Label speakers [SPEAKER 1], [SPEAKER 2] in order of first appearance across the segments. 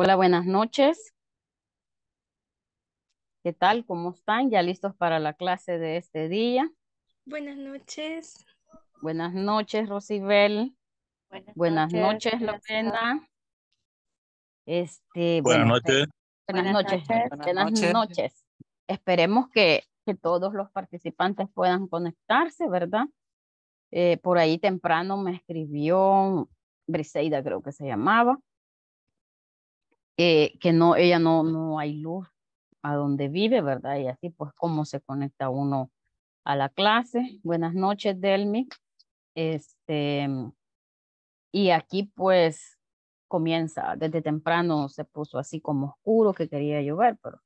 [SPEAKER 1] Hola, buenas noches. ¿Qué tal? ¿Cómo están? ¿Ya listos para la clase de este día?
[SPEAKER 2] Buenas noches.
[SPEAKER 1] Buenas noches, Rosibel. Buenas, noches,
[SPEAKER 2] Lorena.
[SPEAKER 3] Este, buenas, noches. Buenas noches. Buenas
[SPEAKER 1] noches. Esperemos que, que, todos los participantes puedan conectarse, ¿verdad? Eh, por ahí temprano me escribió Briseida, creo que se llamaba, que no, ella no, no hay luz a donde vive, ¿verdad? Y así pues cómo se conecta uno a la clase. Buenas noches, Delmi. Este, y aquí pues comienza, desde temprano se puso así como oscuro que quería llover, pero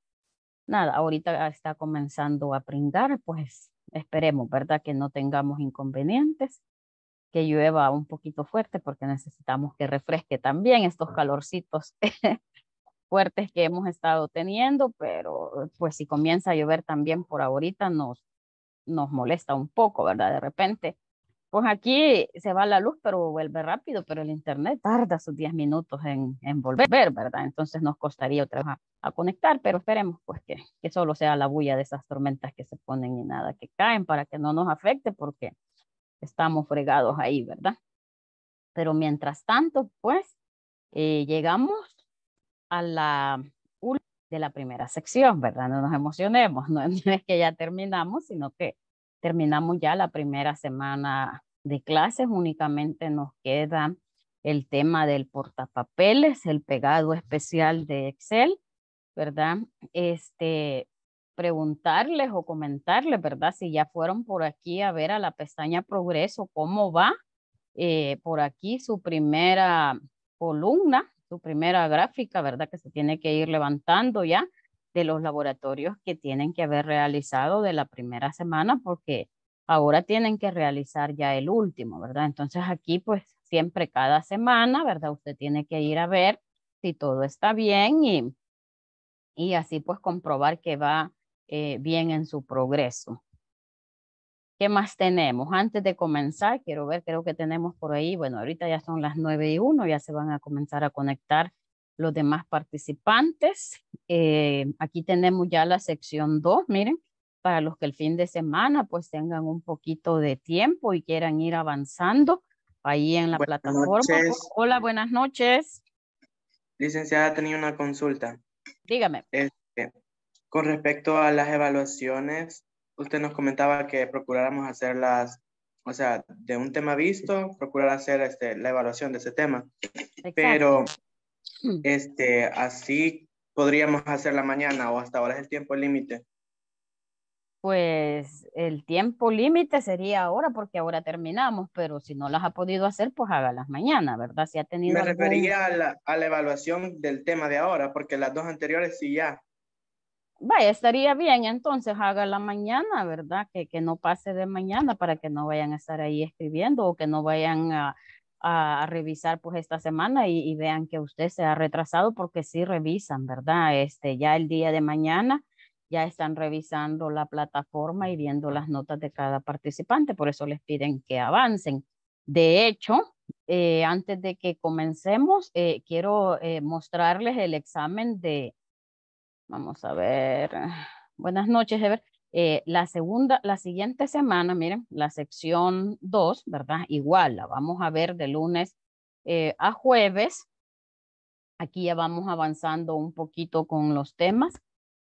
[SPEAKER 1] nada, ahorita está comenzando a pringar, pues esperemos, ¿verdad? Que no tengamos inconvenientes, que llueva un poquito fuerte porque necesitamos que refresque también estos calorcitos fuertes que hemos estado teniendo, pero pues si comienza a llover también por ahorita nos, nos molesta un poco, ¿verdad? De repente, pues aquí se va la luz, pero vuelve rápido, pero el internet tarda sus 10 minutos en, en volver, ¿verdad? Entonces nos costaría otra vez a, conectar, pero esperemos pues que, que solo sea la bulla de esas tormentas que se ponen y nada, que caen para que no nos afecte porque estamos fregados ahí, ¿verdad? Pero mientras tanto, pues eh, llegamos a la de la primera sección, ¿verdad? No nos emocionemos, no, es que ya terminamos, sino que terminamos ya la primera semana de clases, únicamente nos queda el tema del portapapeles, el pegado especial de Excel, ¿verdad? Este, preguntarles o comentarles, ¿verdad? Si ya fueron por aquí a ver a la pestaña Progreso, ¿cómo va? Eh, por aquí su primera columna, tu primera gráfica, ¿verdad? Que se tiene que ir levantando ya de los laboratorios que tienen que haber realizado de la primera semana porque ahora tienen que realizar ya el último, ¿verdad? Entonces aquí pues siempre cada semana, ¿verdad? Usted tiene que ir a ver si todo está bien y, así pues comprobar que va eh, bien en su progreso. ¿Qué más tenemos? Antes de comenzar, quiero ver, creo que tenemos por ahí, bueno, ahorita ya son las nueve y uno ya se van a comenzar a conectar los demás participantes. Eh, aquí tenemos ya la sección 2, miren, para los que el fin de semana pues tengan un poquito de tiempo y quieran ir avanzando ahí en la plataforma. Hola, buenas noches.
[SPEAKER 4] Licenciada, tenía una consulta. Dígame. Este, con respecto a las evaluaciones, usted nos comentaba que procuráramos hacer las, o sea, de un tema visto, procurar hacer este, la evaluación de ese tema. Pero mm. este, así podríamos hacerla mañana o hasta ahora es el tiempo límite.
[SPEAKER 3] Pues el
[SPEAKER 1] tiempo límite sería ahora porque ahora terminamos, pero si no las ha podido hacer, pues haga las mañana, ¿verdad? Si ha tenido Me refería
[SPEAKER 4] a la, a la evaluación del tema de ahora, porque las dos anteriores sí ya
[SPEAKER 1] vaya, estaría bien entonces haga la mañana, ¿verdad? Que, que, no pase de mañana para que no vayan a estar ahí escribiendo o que no vayan a, revisar pues esta semana y, vean que usted se ha retrasado porque sí revisan, ¿verdad? Este, ya el día de mañana ya están revisando la plataforma y viendo las notas de cada participante, por eso les piden que avancen. De hecho, eh, antes de que comencemos, eh, quiero eh, mostrarles el examen de, Vamos a ver. Buenas noches, Ever. Eh, la segunda, la siguiente semana, miren, la sección 2, ¿verdad? Igual, la vamos a ver de lunes eh, a jueves. Aquí ya vamos avanzando un poquito con los temas.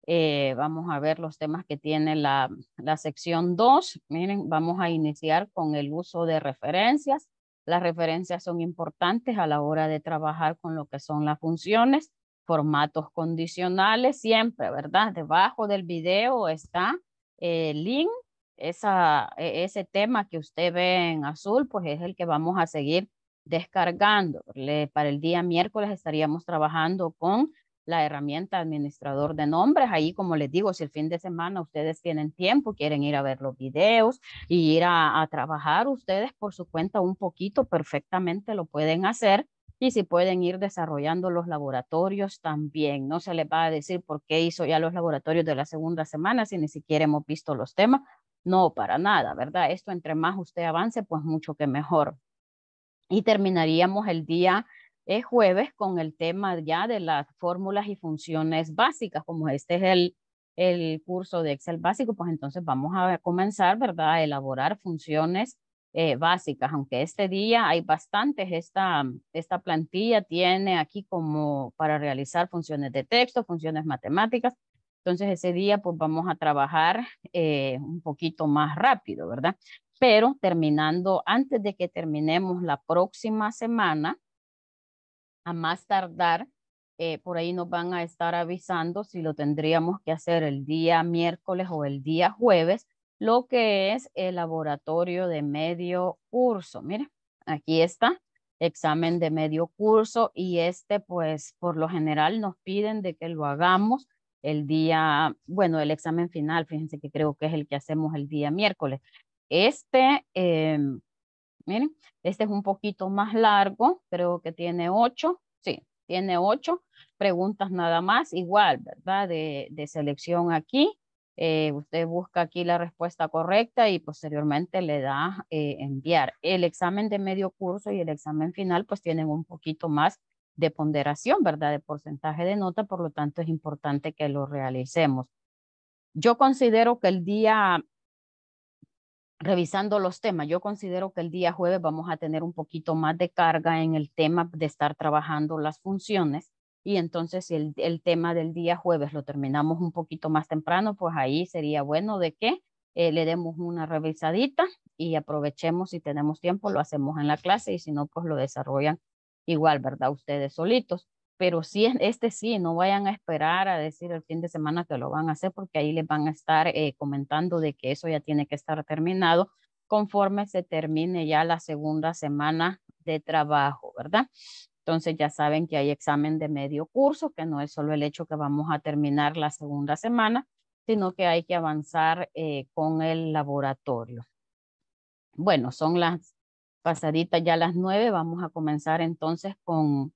[SPEAKER 1] Eh, vamos a ver los temas que tiene la, la sección 2. Miren, vamos a iniciar con el uso de referencias. Las referencias son importantes a la hora de trabajar con lo que son las funciones formatos condicionales siempre, ¿verdad? Debajo del video está el link, esa, e, ese tema que usted ve en azul, pues es el que vamos a seguir descargando. para el día miércoles estaríamos trabajando con la herramienta administrador de nombres. Ahí, como les digo, si el fin de semana ustedes tienen tiempo, quieren ir a ver los videos y ir a trabajar ustedes por su cuenta un poquito, perfectamente lo pueden hacer y si pueden ir desarrollando los laboratorios también. No se les va a decir por qué hizo ya los laboratorios de la segunda semana si ni siquiera hemos visto los temas. No, para nada, ¿verdad? Esto entre más usted avance, pues mucho que mejor. Y terminaríamos el día eh, jueves con el tema ya de las fórmulas y funciones básicas, como este es el el curso de Excel básico, pues entonces vamos a comenzar, ¿verdad?, a elaborar funciones eh, básicas, aunque este día hay bastantes, esta, esta plantilla tiene aquí como para realizar funciones de texto, funciones matemáticas, entonces ese día pues vamos a trabajar eh, un poquito más rápido, ¿verdad? Pero terminando, antes de que terminemos la próxima semana, a más tardar, eh, por ahí nos van a estar avisando si lo tendríamos que hacer el día miércoles o el día jueves lo que es el laboratorio de medio curso. Mire, aquí está, examen de medio curso y este pues por lo general nos piden de que lo hagamos el día, bueno, el examen final, fíjense que creo que es el que hacemos el día miércoles. Este, em, miren, este es un poquito más largo, creo que tiene ocho, sí, tiene ocho preguntas nada más, igual, ¿verdad? de selección aquí eh, usted busca aquí la respuesta correcta y posteriormente le da eh, enviar. El examen de medio curso y el examen final pues tienen un poquito más de ponderación, ¿verdad? De porcentaje de nota, por lo tanto es importante que lo realicemos. Yo considero que el día, revisando los temas, yo considero que el día jueves vamos a tener un poquito más de carga en el tema de estar trabajando las funciones y entonces el, tema del día jueves lo terminamos un poquito más temprano, pues ahí sería bueno de que eh, le demos una revisadita y aprovechemos si tenemos tiempo, lo hacemos en la clase y si no, pues lo desarrollan igual, ¿verdad? Ustedes solitos. Pero sí, este sí, no vayan a esperar a decir el fin de semana que lo van a hacer porque ahí les van a estar eh, comentando de que eso ya tiene que estar terminado conforme se termine ya la segunda semana de trabajo, ¿verdad? Entonces ya saben que hay examen de medio curso, que no es solo el hecho que vamos a terminar la segunda semana, sino que hay que avanzar eh, con el laboratorio. Bueno, son las pasaditas ya las nueve, vamos a comenzar entonces con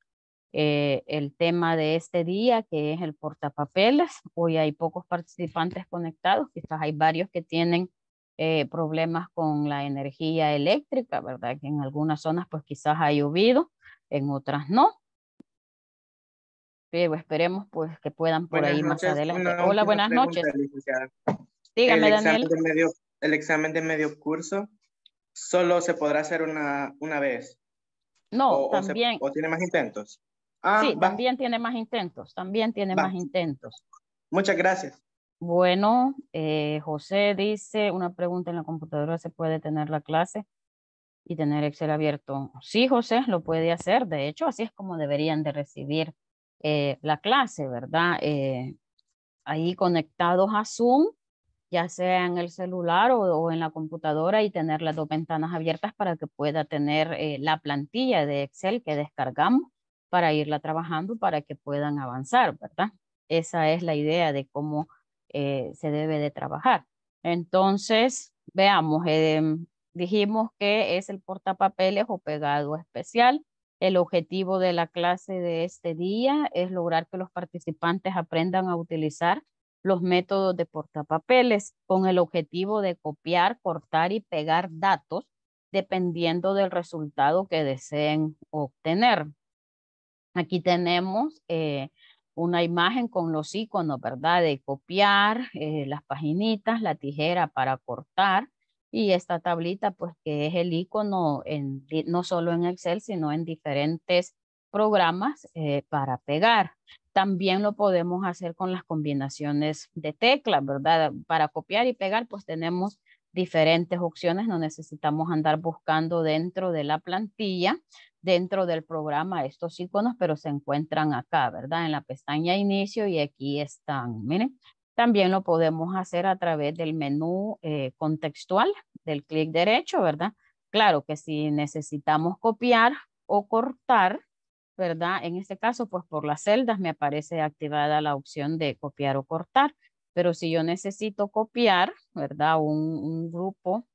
[SPEAKER 1] eh, el tema de este día, que es el portapapeles. Hoy hay pocos participantes conectados, quizás hay varios que tienen eh, problemas con la energía eléctrica, ¿verdad? Que en algunas zonas pues quizás ha llovido en otras no. Pero esperemos pues que puedan por ahí más adelante. Hola, buenas noches. el
[SPEAKER 4] el examen de medio curso solo se podrá hacer una, una vez. No, o, también. O, tiene más intentos. Ah, sí,
[SPEAKER 1] también tiene más intentos, también tiene más intentos.
[SPEAKER 4] Muchas gracias.
[SPEAKER 1] Bueno, eh, José dice, una pregunta en la computadora, ¿se puede tener la clase? y tener Excel abierto. Sí, José, lo puede hacer. De hecho, así es como deberían de recibir eh, la clase, ¿verdad? Eh, ahí conectados a Zoom, ya sea en el celular o, en la computadora y tener las dos ventanas abiertas para que pueda tener eh, la plantilla de Excel que descargamos para irla trabajando para que puedan avanzar, ¿verdad? Esa es la idea de cómo se debe de trabajar. Entonces, veamos, em, Dijimos que es el portapapeles o pegado especial. El objetivo de la clase de este día es lograr que los participantes aprendan a utilizar los métodos de portapapeles con el objetivo de copiar, cortar y pegar datos dependiendo del resultado que deseen obtener. Aquí tenemos eh, una imagen con los iconos, ¿verdad? De copiar, eh, las paginitas, la tijera para cortar, y esta tablita, pues que es el icono no solo en Excel, sino en diferentes programas eh, para pegar. También lo podemos hacer con las combinaciones de teclas, ¿verdad? Para copiar y pegar, pues tenemos diferentes opciones, no necesitamos andar buscando dentro de la plantilla, dentro del programa estos iconos, pero se encuentran acá, ¿verdad? En la pestaña inicio y aquí están, miren, también lo podemos hacer a través del menú eh, contextual, del clic derecho, ¿verdad? Claro que si necesitamos copiar o cortar, ¿verdad? En este caso, pues por las celdas me aparece activada la opción de copiar o cortar. Pero si yo necesito copiar, ¿verdad? Un, grupo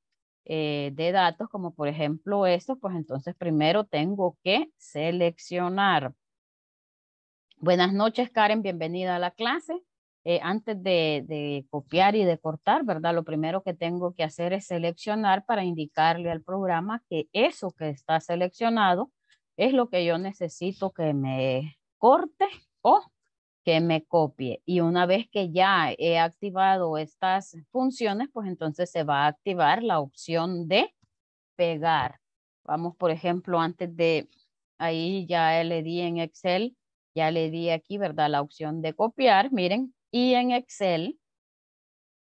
[SPEAKER 1] eh, de datos, como por ejemplo esto, pues entonces primero tengo que seleccionar. Buenas noches, Karen. Bienvenida a la clase. Eh, antes de, de, copiar y de cortar, ¿verdad? Lo primero que tengo que hacer es seleccionar para indicarle al programa que eso que está seleccionado es lo que yo necesito que me corte o que me copie. Y una vez que ya he activado estas funciones, pues entonces se va a activar la opción de pegar. Vamos, por ejemplo, antes de ahí ya le di en Excel, ya le di aquí, ¿verdad? La opción de copiar. Miren, y en Excel,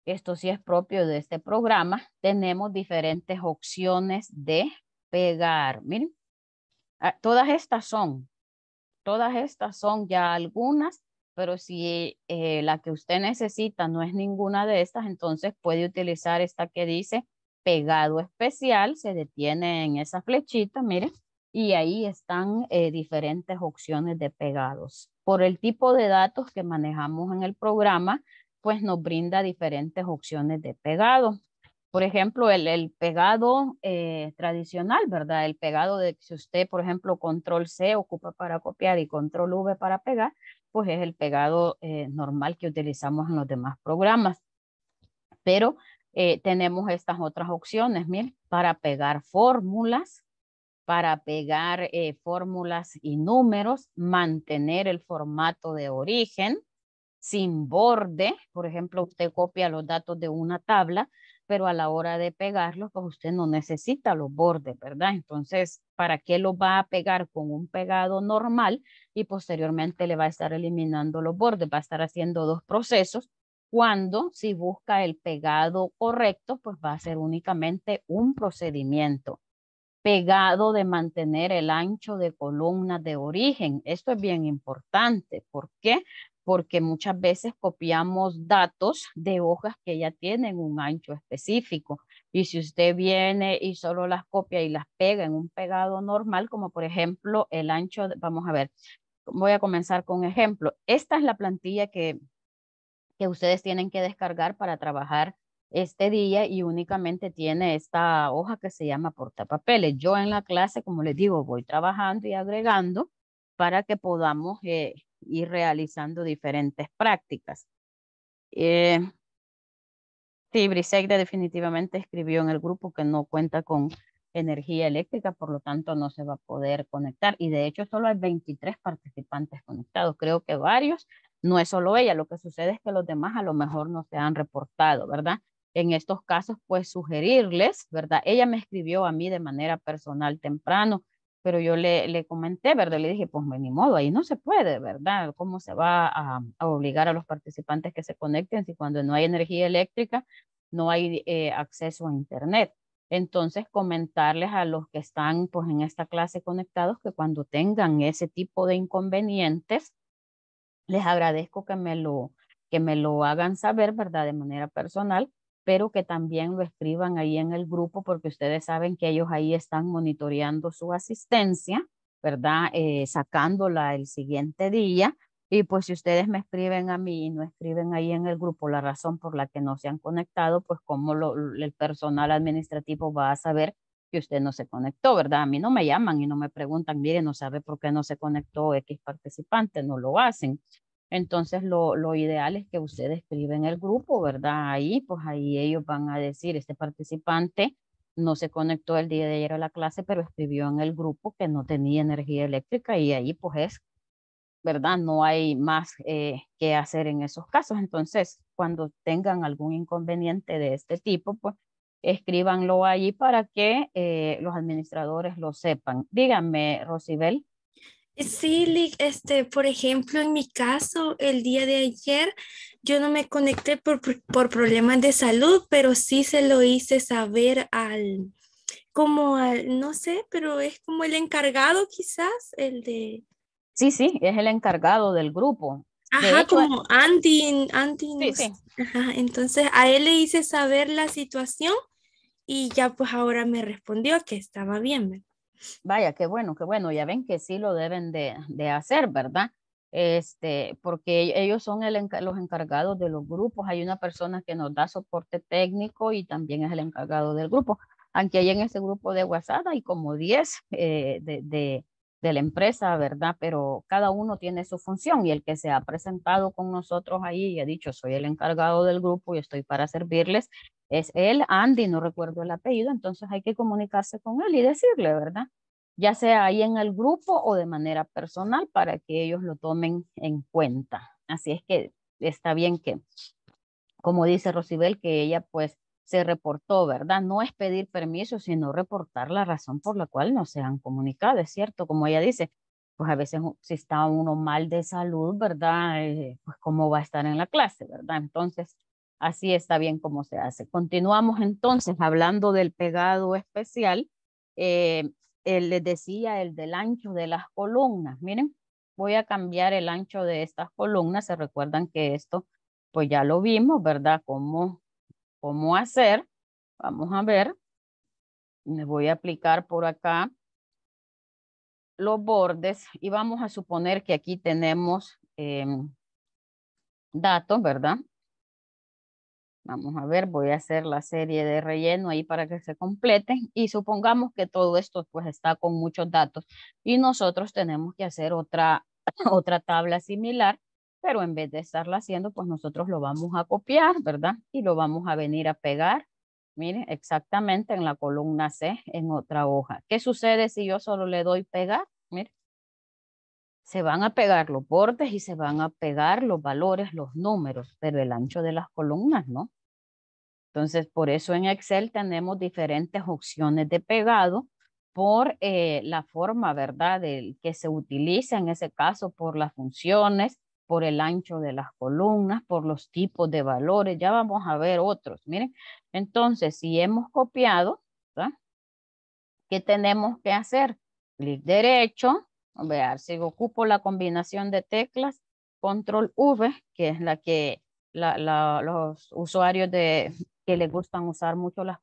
[SPEAKER 1] esto sí es propio de este programa, tenemos diferentes opciones de pegar. Miren, ah, todas estas son, todas estas son ya algunas, pero si eh, la que usted necesita no es ninguna de estas, entonces puede utilizar esta que dice pegado especial, se detiene en esa flechita, miren, y ahí están eh, diferentes opciones de pegados. Por el tipo de datos que manejamos en el programa, pues nos brinda diferentes opciones de pegado. Por ejemplo, el, el pegado eh, tradicional, ¿verdad? El pegado de si usted, por ejemplo, control C ocupa para copiar y control V para pegar, pues es el pegado eh, normal que utilizamos en los demás programas. Pero tenemos estas otras opciones, miren, para pegar fórmulas, para pegar eh, fórmulas y números, mantener el formato de origen sin borde. Por ejemplo, usted copia los datos de una tabla, pero a la hora de pegarlos, pues usted no necesita los bordes, ¿verdad? Entonces, ¿para qué lo va a pegar con un pegado normal? Y posteriormente le va a estar eliminando los bordes, va a estar haciendo dos procesos. Cuando si busca el pegado correcto, pues va a ser únicamente un procedimiento pegado de mantener el ancho de columna de origen. Esto es bien importante. ¿Por qué? Porque muchas veces copiamos datos de hojas que ya tienen un ancho específico. Y si usted viene y solo las copia y las pega en un pegado normal, como por ejemplo el ancho, vamos a ver, voy a comenzar con ejemplo. Esta es la plantilla que, que ustedes tienen que descargar para trabajar este día y únicamente tiene esta hoja que se llama portapapeles. Yo en la clase, como les digo, voy trabajando y agregando para que podamos eh, ir realizando diferentes prácticas. Eh, sí, definitivamente escribió en el grupo que no cuenta con energía eléctrica, por lo tanto no se va a poder conectar. Y de hecho solo hay 23 participantes conectados. Creo que varios, no es solo ella, lo que sucede es que los demás a lo mejor no se han reportado, ¿verdad? en estos casos, pues sugerirles, ¿verdad? Ella me escribió a mí de manera personal temprano, pero yo le, le comenté, ¿verdad? Le dije, pues ni modo, ahí no se puede, ¿verdad? ¿Cómo se va a, obligar a los participantes que se conecten si cuando no hay energía eléctrica no hay eh, acceso a Internet? Entonces, comentarles a los que están pues en esta clase conectados que cuando tengan ese tipo de inconvenientes, les agradezco que me lo, que me lo hagan saber, ¿verdad? De manera personal pero que también lo escriban ahí en el grupo porque ustedes saben que ellos ahí están monitoreando su asistencia, ¿verdad? Eh, sacándola el siguiente día. Y pues si ustedes me escriben a mí y no escriben ahí en el grupo la razón por la que no se han conectado, pues cómo el personal administrativo va a saber que usted no se conectó, ¿verdad? A mí no me llaman y no me preguntan, miren, no sabe por qué no se conectó X participante, no lo hacen. Entonces, lo, ideal es que ustedes en el grupo, ¿verdad? Ahí, pues ahí ellos van a decir, este participante no se conectó el día de ayer a la clase, pero escribió en el grupo que no tenía energía eléctrica y ahí pues es, ¿verdad? No hay más eh, que hacer en esos casos. Entonces, cuando tengan algún inconveniente de este tipo, pues escríbanlo ahí para que eh, los administradores lo sepan. Díganme, Rosibel.
[SPEAKER 2] Sí, este, por ejemplo, en mi caso, el día de ayer yo no me conecté por, problemas de salud, pero sí se lo hice saber al, como al, no sé, pero es como el encargado quizás, el de...
[SPEAKER 1] Sí, sí, es el encargado del grupo.
[SPEAKER 2] Ajá, como Andy, Andy. Sí, sí. Ajá, entonces a él le hice saber la situación y ya pues ahora me respondió que estaba bien. Vaya, qué bueno, qué bueno. Ya ven que sí
[SPEAKER 1] lo deben de, hacer, ¿verdad? Este, porque e, ellos son los encargados de los grupos. Hay una persona que nos da soporte técnico y también es el encargado del grupo. Aunque hay en ese grupo de WhatsApp hay como 10 eh, de, de la empresa, ¿verdad? Pero cada uno tiene su función y el que se ha presentado con nosotros ahí y ha dicho, soy el encargado del grupo y estoy para servirles, es él, Andy, no recuerdo el apellido, entonces hay que comunicarse con él y decirle, ¿verdad? Ya sea ahí en el grupo o de manera personal para que ellos lo tomen en cuenta. Así es que está bien que, como dice Rosibel, que ella pues se reportó, ¿verdad? No es pedir permiso, sino reportar la razón por la cual no se han comunicado, es cierto, como ella dice, pues a veces si está uno mal de salud, ¿verdad? Eh, pues cómo va a estar en la clase, ¿verdad? Entonces, así está bien como se hace. Continuamos entonces hablando del pegado especial. él eh, les decía el del ancho de las columnas. Miren, voy a cambiar el ancho de estas columnas. Se recuerdan que esto,
[SPEAKER 3] pues ya lo vimos, ¿verdad? Cómo, cómo hacer. Vamos a ver. Me voy a aplicar por acá los
[SPEAKER 1] bordes y vamos a suponer que aquí tenemos em, datos, ¿verdad? Vamos a ver, voy a hacer la serie de relleno ahí para que se complete y supongamos que todo esto pues está con muchos datos y nosotros tenemos que hacer otra, otra tabla similar, pero en vez de estarla haciendo pues nosotros lo vamos a copiar, ¿verdad? Y lo vamos a venir a pegar, Mire, exactamente en la columna C en otra hoja. ¿Qué sucede si yo solo le doy pegar? Miren, se van a pegar los bordes y se van a pegar los valores, los números, pero el ancho de las columnas no. Entonces, por eso en Excel tenemos diferentes opciones de pegado por eh, la forma, ¿verdad?, del que se utiliza en ese caso por las funciones, por el ancho de las columnas, por los tipos de valores. Ya vamos a ver otros, miren. Entonces, si hemos copiado, ¿verdad? ¿qué tenemos que hacer? Clic derecho, Vean, si ocupo la combinación de teclas, control V, que es la que la, los usuarios de, que les gustan usar mucho las,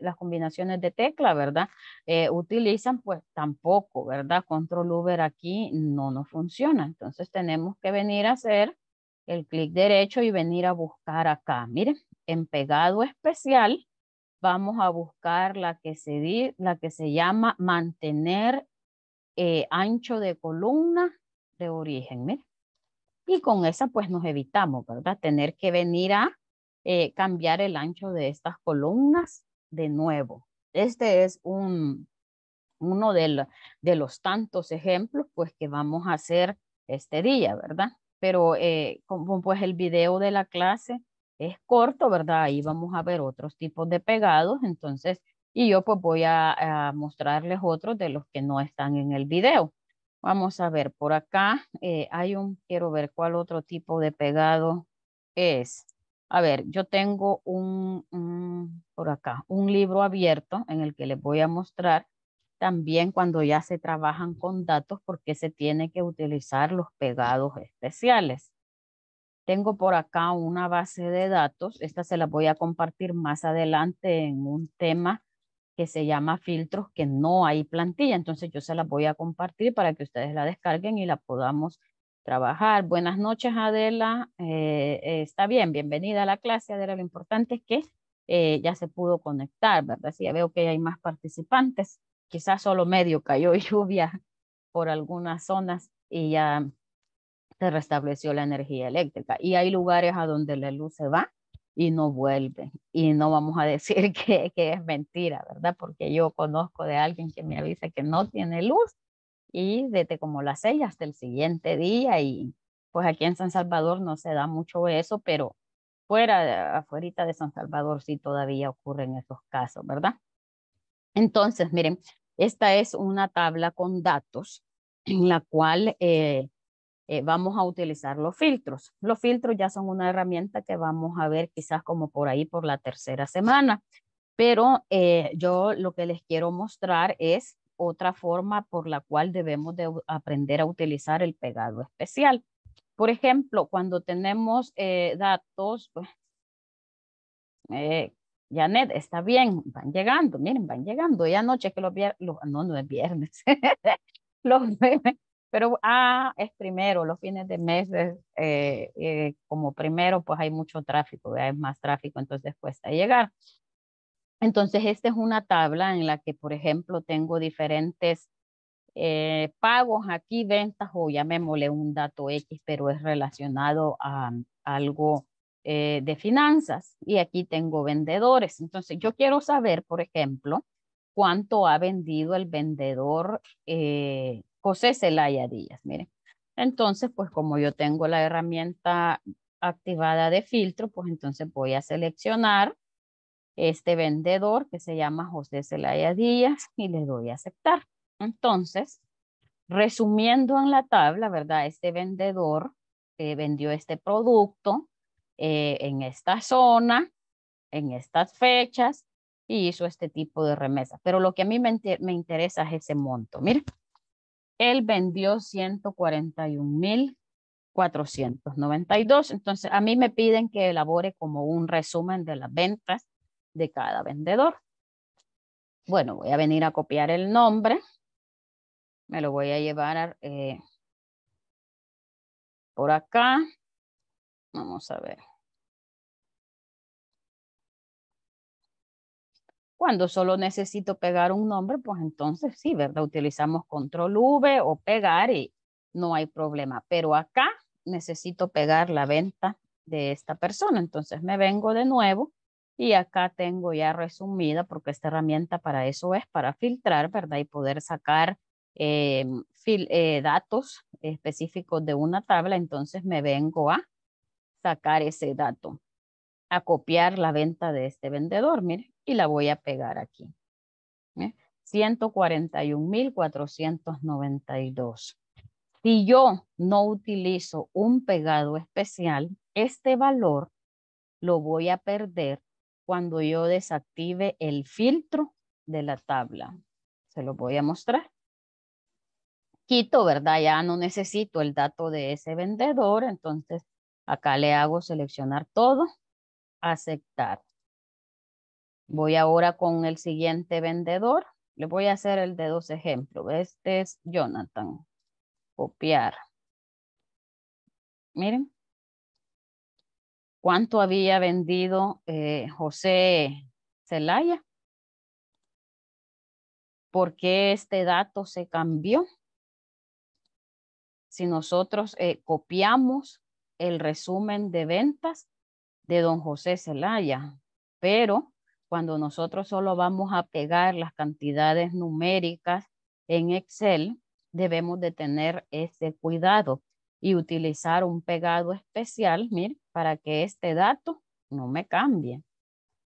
[SPEAKER 1] las combinaciones de tecla, ¿verdad? Eh, utilizan, pues tampoco, ¿verdad? Control V aquí no nos funciona. Entonces tenemos que venir a hacer el clic derecho y venir a buscar acá. Miren, en pegado especial vamos a buscar la que se, la que se llama mantener eh, ancho de columna de origen. ¿eh? Y con esa pues nos evitamos, ¿verdad? Tener que venir a eh, cambiar el ancho de estas columnas de nuevo. Este es un, uno de, los tantos ejemplos pues que vamos a hacer este día, ¿verdad? Pero como pues el video de la clase es corto, ¿verdad? Ahí vamos a ver otros tipos de pegados, entonces y yo pues voy a, mostrarles otros de los que no están en el video. Vamos a ver, por acá eh, hay un, quiero ver cuál otro tipo de pegado es. A ver, yo tengo un, por acá, un libro abierto en el que les voy a mostrar también cuando ya se trabajan con datos porque se tiene que utilizar los pegados especiales. Tengo por acá una base de datos. Esta se la voy a compartir más adelante en un tema que se llama filtros que no hay plantilla. Entonces yo se la voy a compartir para que ustedes la descarguen y la podamos trabajar. Buenas noches, Adela. Eh, eh, está bien, bienvenida a la clase, Adela. Lo importante es que eh, ya se pudo conectar, ¿verdad? Sí, ya veo que hay más participantes. Quizás solo medio cayó lluvia por algunas zonas y ya se restableció la energía eléctrica. Y hay lugares a donde la luz se va y no vuelve. Y no vamos a decir que, que, es mentira, ¿verdad? Porque yo conozco de alguien que me avisa que no tiene luz y desde como las seis hasta el siguiente día y pues aquí en San Salvador no se da mucho eso, pero fuera, afuera de San Salvador sí todavía ocurren esos casos, ¿verdad? Entonces, miren, esta es una tabla con datos en la cual eh, eh, vamos a utilizar los filtros. Los filtros ya son una herramienta que vamos a ver quizás como por ahí por la tercera semana, pero eh, yo lo que les quiero mostrar es otra forma por la cual debemos de aprender a utilizar el pegado especial. Por ejemplo, cuando tenemos eh, datos, pues, Janet, está bien, van llegando, miren, van llegando. Ya anoche que los viernes, no, no es viernes, los, Pero, ah, es primero, los fines de mes, eh, eh, como primero, pues hay mucho tráfico, hay más tráfico, entonces cuesta llegar. Entonces, esta es una tabla en la que, por ejemplo, tengo diferentes eh, pagos aquí, ventas, o ya me un dato X, pero es relacionado a, algo de finanzas. Y aquí tengo vendedores. Entonces, yo quiero saber, por ejemplo, cuánto ha vendido el vendedor eh, José Celaya Díaz, miren. Entonces, pues como yo tengo la herramienta activada de filtro, pues entonces voy a seleccionar este vendedor que se llama José Celaya Díaz y le doy a aceptar. Entonces, resumiendo en la tabla, ¿verdad? Este vendedor eh, vendió este producto eh, en esta zona, en estas fechas y hizo este tipo de remesas. Pero lo que a mí me, interesa es ese monto. Mire, él vendió 141.492. Entonces, a mí me piden que elabore como un resumen de las ventas de cada vendedor.
[SPEAKER 3] Bueno, voy a venir a copiar el nombre. Me lo voy a llevar eh, por acá. Vamos a ver. Cuando solo necesito pegar un nombre, pues entonces sí, ¿verdad? Utilizamos control V o pegar
[SPEAKER 1] y no hay problema. Pero acá necesito pegar la venta de esta persona. Entonces me vengo de nuevo y acá tengo ya resumida porque esta herramienta para eso es, para filtrar, ¿verdad? Y poder sacar eh, eh, datos específicos de una tabla. Entonces me vengo a sacar ese dato, a copiar la venta de este vendedor y la voy a pegar aquí. 141.492. ¿eh? Si yo no utilizo un pegado especial, este valor lo voy a perder cuando yo desactive el filtro de la tabla. Se lo voy a mostrar. Quito, ¿verdad? Ya no necesito el dato de ese vendedor, entonces acá le hago seleccionar todo, aceptar. Voy ahora con el
[SPEAKER 3] siguiente vendedor. Le voy a hacer el de dos ejemplos. Este es Jonathan. Copiar. Miren. ¿Cuánto había vendido eh, José Celaya? ¿Por qué este dato se cambió?
[SPEAKER 1] Si nosotros eh, copiamos el resumen de ventas de don José Celaya, pero cuando nosotros solo vamos a pegar las cantidades numéricas en Excel, debemos de tener ese cuidado y utilizar un pegado especial, miren, para que este dato no me cambie.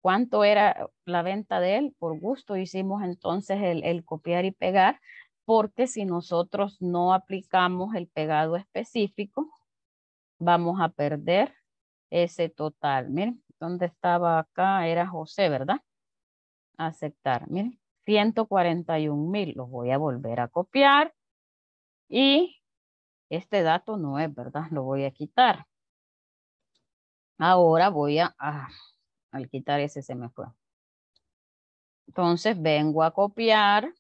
[SPEAKER 1] ¿Cuánto era la venta de él? Por gusto hicimos entonces el, el copiar y pegar, porque si nosotros no aplicamos el pegado específico, vamos a perder ese total. Miren, ¿Dónde estaba acá? Era José, ¿verdad? Aceptar. Miren, 141 mil. Lo voy a volver a copiar.
[SPEAKER 3] Y este dato no es, ¿verdad? Lo voy a quitar. Ahora voy a... Ah, al quitar ese se me fue.
[SPEAKER 1] Entonces vengo a copiar.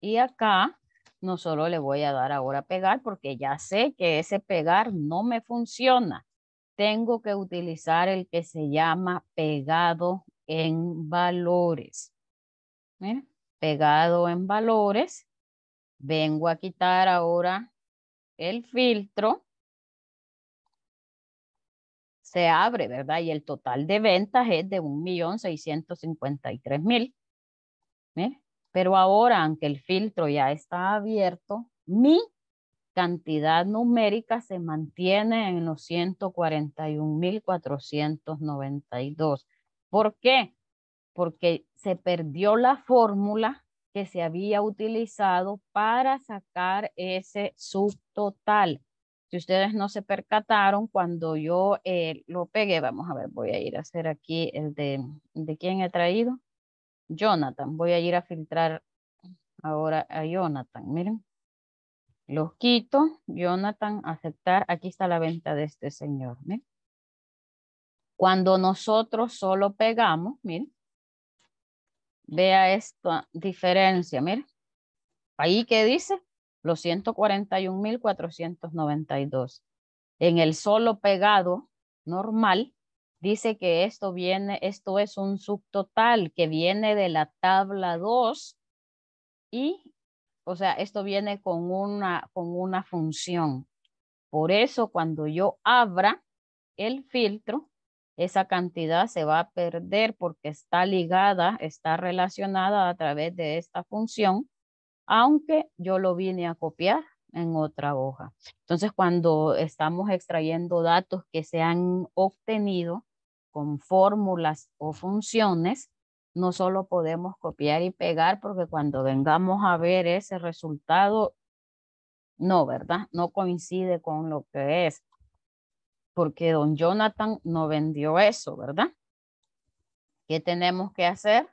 [SPEAKER 1] Y acá no solo le voy a dar ahora pegar porque ya sé que ese pegar no me funciona tengo que utilizar el que se llama pegado en valores.
[SPEAKER 3] pegado en valores. Vengo a quitar ahora el filtro. Se
[SPEAKER 1] abre, ¿verdad? Y el total de ventas es de 1.653.000. Pero ahora, aunque el filtro ya está abierto, mi cantidad numérica se mantiene en los 141.492. ¿Por qué? Porque se perdió la fórmula que se había utilizado para sacar ese subtotal. Si ustedes no se percataron, cuando yo eh, lo pegué, vamos a ver, voy a ir a hacer aquí el de, ¿de quién he traído? Jonathan, voy a ir a filtrar ahora a Jonathan, miren. Los quito. Jonathan, aceptar. Aquí está la venta de este señor. Cuando nosotros solo pegamos, miren. Vea esta diferencia, miren. Ahí que dice los 141.492. En el solo pegado normal, dice que esto viene, esto es un subtotal que viene de la tabla 2 y o sea, esto viene con una, con una función. Por eso cuando yo abra el filtro, esa cantidad se va a perder porque está ligada, está relacionada a través de esta función, aunque yo lo vine a copiar en otra hoja. Entonces, cuando estamos extrayendo datos que se han obtenido con fórmulas o funciones, no solo podemos copiar y pegar porque cuando vengamos a ver ese resultado, no, ¿verdad? No coincide con lo que es, porque don Jonathan no vendió eso, ¿verdad? ¿Qué tenemos que hacer?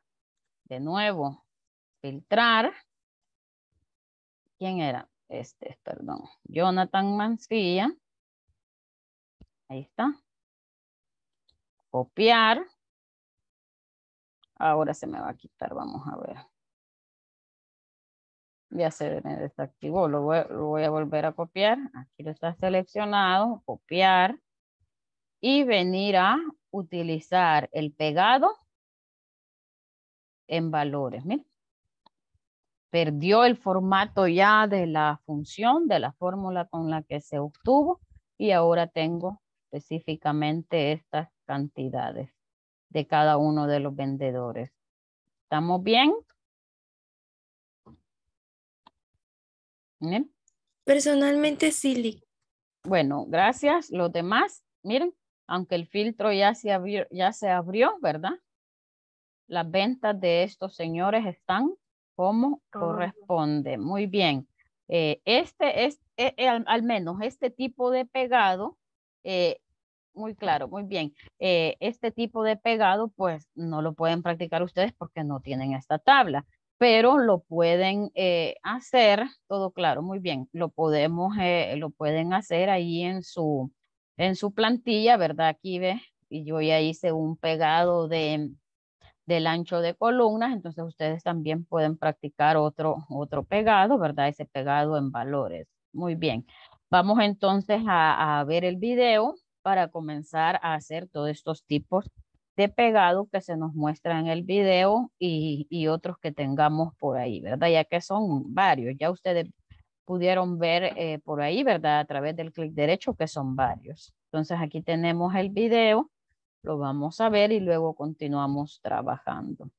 [SPEAKER 1] De
[SPEAKER 3] nuevo, filtrar. ¿Quién era? Este, perdón. Jonathan Mancilla. Ahí está. Copiar Ahora se me va a quitar, vamos a ver. Ya se me desactivó, lo voy, lo voy a
[SPEAKER 1] volver a copiar. Aquí lo está seleccionado, copiar. Y venir a utilizar el pegado en valores. Perdió el formato ya de la función, de la fórmula con la que se obtuvo. Y ahora tengo específicamente
[SPEAKER 3] estas cantidades de cada uno de los vendedores. ¿Estamos bien? Personalmente, sí. Bueno, gracias. Los demás, miren, aunque el
[SPEAKER 1] filtro ya se abrió, ya se abrió ¿verdad? Las ventas de estos señores están como corresponde. Muy bien. Eh, este es, eh, eh, al, menos este tipo de pegado muy claro, muy bien. Eh, este tipo de pegado, pues no lo pueden practicar ustedes porque no tienen esta tabla, pero lo pueden eh, hacer, todo claro, muy bien. Lo podemos, eh, lo pueden hacer ahí en su, en su plantilla, ¿verdad? Aquí ve, y yo ya hice un pegado de, del ancho de columnas, entonces ustedes también pueden practicar otro, otro pegado, ¿verdad? Ese pegado en valores. Muy bien. Vamos entonces a ver el video para comenzar a hacer todos estos tipos de pegado que se nos muestra en el video y, otros que tengamos por ahí, ¿verdad? Ya que son varios, ya ustedes pudieron ver eh, por ahí, ¿verdad? A través del clic derecho que son varios. Entonces aquí tenemos el video,
[SPEAKER 3] lo vamos a ver y luego continuamos trabajando.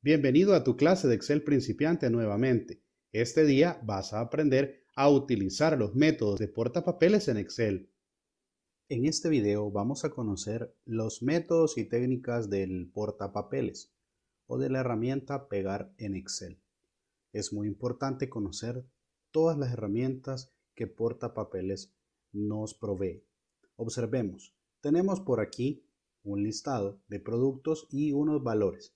[SPEAKER 4] Bienvenido a tu clase de Excel principiante nuevamente. Este día vas a aprender a utilizar los métodos de portapapeles en Excel. En este video vamos a conocer los métodos y técnicas del portapapeles o de la herramienta pegar en Excel. Es muy importante conocer todas las herramientas que portapapeles nos provee. Observemos, tenemos por aquí un listado de productos y unos valores,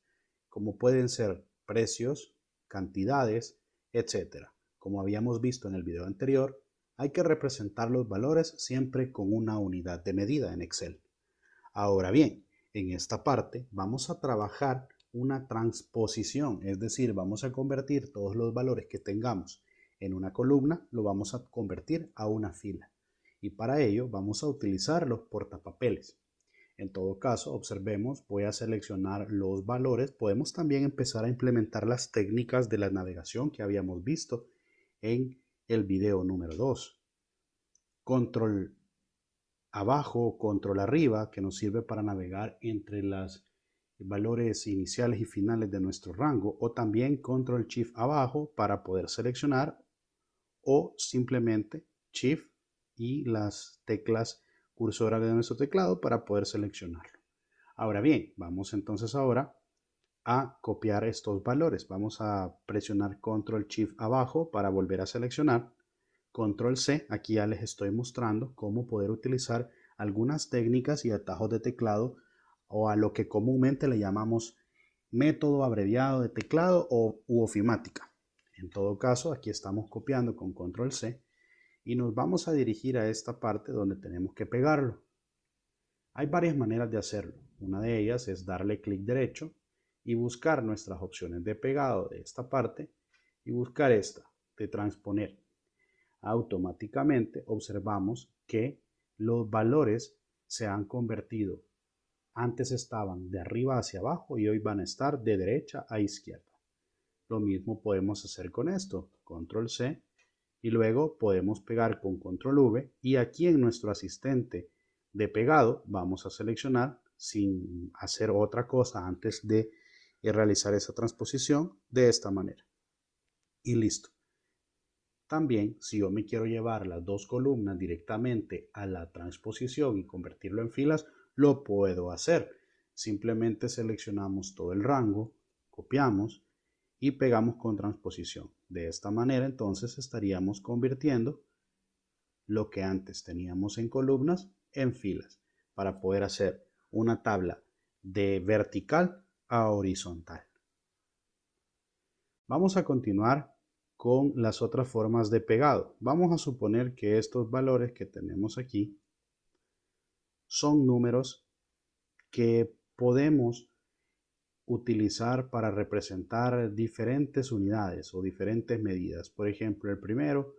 [SPEAKER 4] como pueden ser precios, cantidades, etcétera como habíamos visto en el video anterior, hay que representar los valores siempre con una unidad de medida en Excel. Ahora bien, en esta parte vamos a trabajar una transposición, es decir, vamos a convertir todos los valores que tengamos en una columna, lo vamos a convertir a una fila. Y para ello vamos a utilizar los portapapeles. En todo caso, observemos, voy a seleccionar los valores. Podemos también empezar a implementar las técnicas de la navegación que habíamos visto en el video número 2. Control abajo, control arriba, que nos sirve para navegar entre los valores iniciales y finales de nuestro rango, o también control shift abajo para poder seleccionar, o simplemente shift y las teclas cursoras de nuestro teclado para poder seleccionarlo. Ahora bien, vamos entonces ahora a copiar estos valores. Vamos a presionar Control Shift abajo para volver a seleccionar. Control C, aquí ya les estoy mostrando cómo poder utilizar algunas técnicas y atajos de teclado o a lo que comúnmente le llamamos método abreviado de teclado o u ofimática. En todo caso, aquí estamos copiando con Control C y nos vamos a dirigir a esta parte donde tenemos que pegarlo. Hay varias maneras de hacerlo. Una de ellas es darle clic derecho y buscar nuestras opciones de pegado de esta parte y buscar esta de transponer. Automáticamente observamos que los valores se han convertido. Antes estaban de arriba hacia abajo y hoy van a estar de derecha a izquierda. Lo mismo podemos hacer con esto, control C, y luego podemos pegar con control V y aquí en nuestro asistente de pegado vamos a seleccionar sin hacer otra cosa antes de y realizar esa transposición de esta manera. Y listo. También, si yo me quiero llevar las dos columnas directamente a la transposición y convertirlo en filas, lo puedo hacer. Simplemente seleccionamos todo el rango, copiamos y pegamos con transposición. De esta manera, entonces, estaríamos convirtiendo lo que antes teníamos en columnas en filas para poder hacer una tabla de vertical horizontal. Vamos a continuar con las otras formas de pegado. Vamos a suponer que estos valores que tenemos aquí son números que podemos utilizar para representar diferentes unidades o diferentes medidas. Por ejemplo, el primero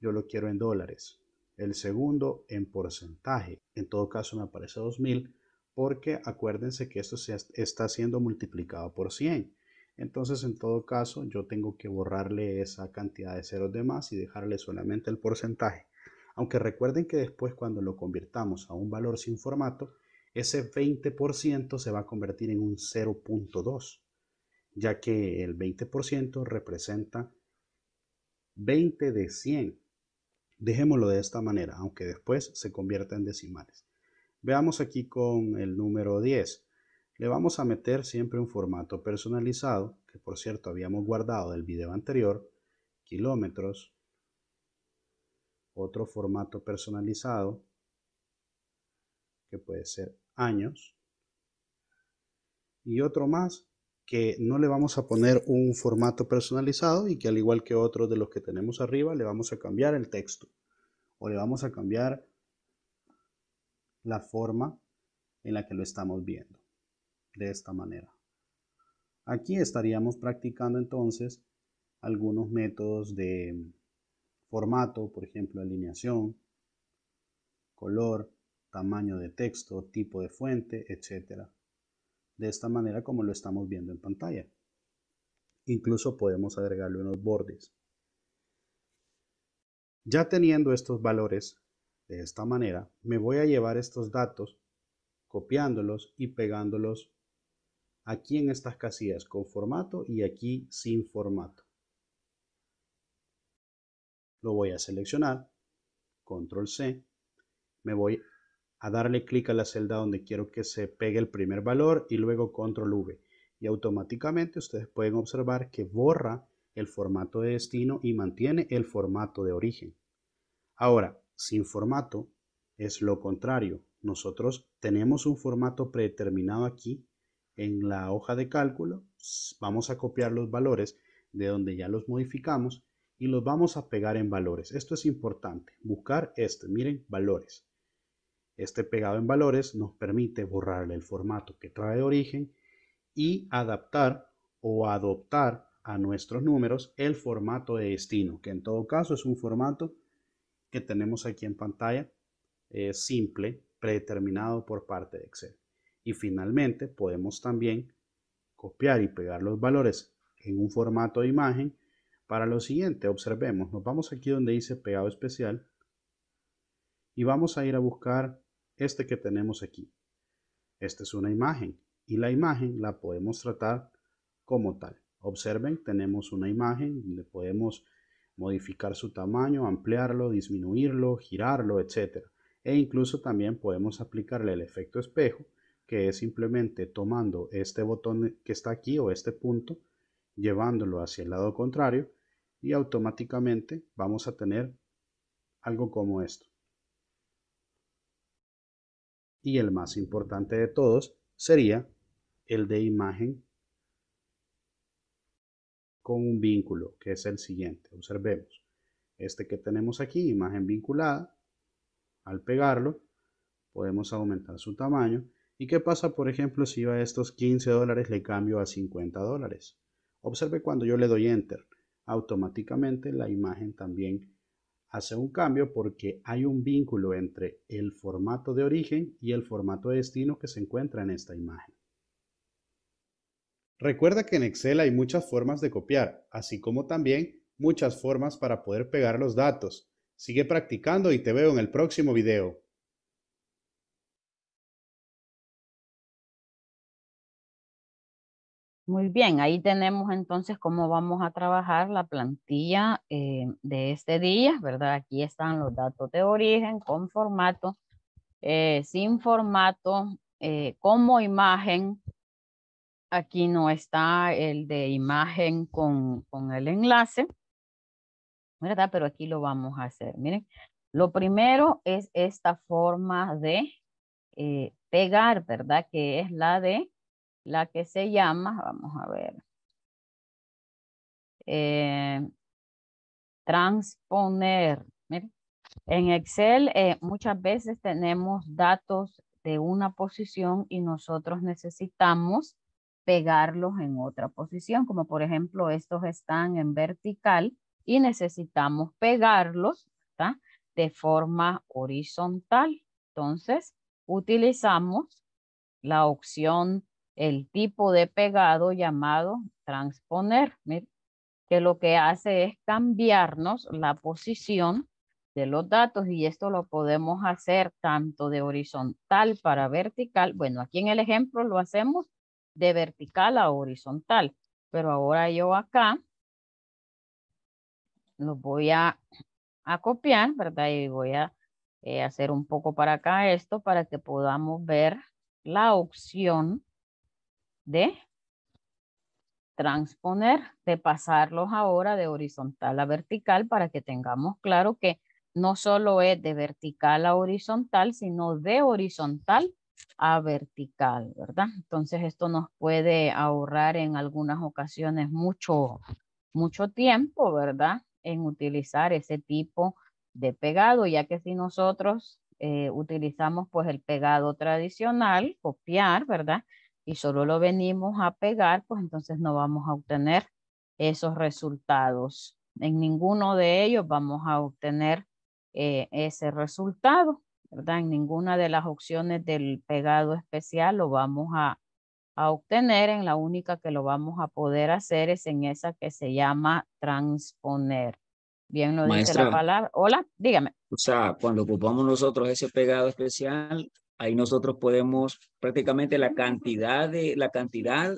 [SPEAKER 4] yo lo quiero en dólares, el segundo en porcentaje. En todo caso me aparece 2000 porque acuérdense que esto se está siendo multiplicado por 100. Entonces, en todo caso, yo tengo que borrarle esa cantidad de ceros de más y dejarle solamente el porcentaje. Aunque recuerden que después cuando lo convirtamos a un valor sin formato, ese 20% se va a convertir en un 0.2, ya que el 20% representa 20 de 100. Dejémoslo de esta manera, aunque después se convierta en decimales. Veamos aquí con el número 10. Le vamos a meter siempre un formato personalizado, que por cierto habíamos guardado del video anterior, kilómetros, otro formato personalizado, que puede ser años, y otro más que no le vamos a poner un formato personalizado y que al igual que otros de los que tenemos arriba le vamos a cambiar el texto o le vamos a cambiar la forma en la que lo estamos viendo, de esta manera. Aquí estaríamos practicando entonces algunos métodos de formato, por ejemplo, alineación, color, tamaño de texto, tipo de fuente, etcétera. De esta manera como lo estamos viendo en pantalla. Incluso podemos agregarle unos bordes. Ya teniendo estos valores de esta manera, me voy a llevar estos datos copiándolos y pegándolos aquí en estas casillas con formato y aquí sin formato. Lo voy a seleccionar, control C, me voy a darle clic a la celda donde quiero que se pegue el primer valor y luego control V. Y automáticamente ustedes pueden observar que borra el formato de destino y mantiene el formato de origen. Ahora, sin formato es lo contrario. Nosotros tenemos un formato predeterminado aquí en la hoja de cálculo. Vamos a copiar los valores de donde ya los modificamos y los vamos a pegar en valores. Esto es importante. Buscar este, miren, valores. Este pegado en valores nos permite borrarle el formato que trae de origen y adaptar o adoptar a nuestros números el formato de destino, que en todo caso es un formato que tenemos aquí en pantalla es simple predeterminado por parte de Excel. Y finalmente podemos también copiar y pegar los valores en un formato de imagen para lo siguiente. Observemos, nos vamos aquí donde dice pegado especial y vamos a ir a buscar este que tenemos aquí. Esta es una imagen y la imagen la podemos tratar como tal. Observen, tenemos una imagen donde podemos modificar su tamaño, ampliarlo, disminuirlo, girarlo, etc. E incluso también podemos aplicarle el efecto espejo, que es simplemente tomando este botón que está aquí o este punto, llevándolo hacia el lado contrario y automáticamente vamos a tener algo como esto. Y el más importante de todos sería el de imagen con un vínculo, que es el siguiente. Observemos. Este que tenemos aquí, imagen vinculada, al pegarlo, podemos aumentar su tamaño. ¿Y qué pasa, por ejemplo, si yo a estos 15 dólares le cambio a 50 dólares? Observe cuando yo le doy Enter, automáticamente la imagen también hace un cambio porque hay un vínculo entre el formato de origen y el formato de destino que se encuentra en esta imagen. Recuerda que en Excel hay muchas formas de copiar, así como también muchas formas para poder pegar los datos. Sigue practicando y te veo en el próximo video.
[SPEAKER 3] Muy bien, ahí tenemos entonces cómo vamos a trabajar
[SPEAKER 1] la plantilla eh, de este día, ¿verdad? Aquí están los datos de origen con formato, eh, sin formato, eh, como imagen, Aquí no está el de imagen con, con el enlace, ¿verdad? Pero aquí lo vamos a hacer. Miren, lo primero es esta forma de eh, pegar, ¿verdad? Que es la de,
[SPEAKER 3] la que se llama, vamos a ver, eh, transponer. en Excel
[SPEAKER 1] eh, muchas veces tenemos datos de una posición y nosotros necesitamos pegarlos en otra posición, como por ejemplo estos están en vertical y necesitamos pegarlos de forma horizontal. Entonces, utilizamos la opción, el tipo de pegado llamado transponer, que lo que hace es cambiarnos la posición de los datos y esto lo podemos hacer tanto de horizontal para vertical. Bueno, aquí en el ejemplo lo hacemos de vertical a horizontal. Pero ahora yo acá los voy a, copiar, ¿verdad? Y voy a eh, hacer un poco para acá esto para que podamos ver la opción de transponer, de pasarlos ahora de horizontal a vertical para que tengamos claro que no solo es de vertical a horizontal, sino de horizontal a vertical, ¿verdad? Entonces esto nos puede ahorrar en algunas ocasiones mucho, mucho tiempo, ¿verdad? En utilizar ese tipo de pegado, ya que si nosotros eh, utilizamos pues el pegado tradicional, copiar, ¿verdad? Y solo lo venimos a pegar, pues entonces no vamos a obtener esos resultados. En ninguno de ellos vamos a obtener eh, ese resultado. ¿verdad? En ninguna de las opciones del pegado especial lo vamos a, a obtener, en la única que lo vamos a poder hacer es en esa que se llama transponer. Bien lo dice la palabra. Hola, dígame.
[SPEAKER 3] O sea, cuando ocupamos
[SPEAKER 2] nosotros ese pegado especial, ahí nosotros podemos prácticamente la cantidad
[SPEAKER 3] de la cantidad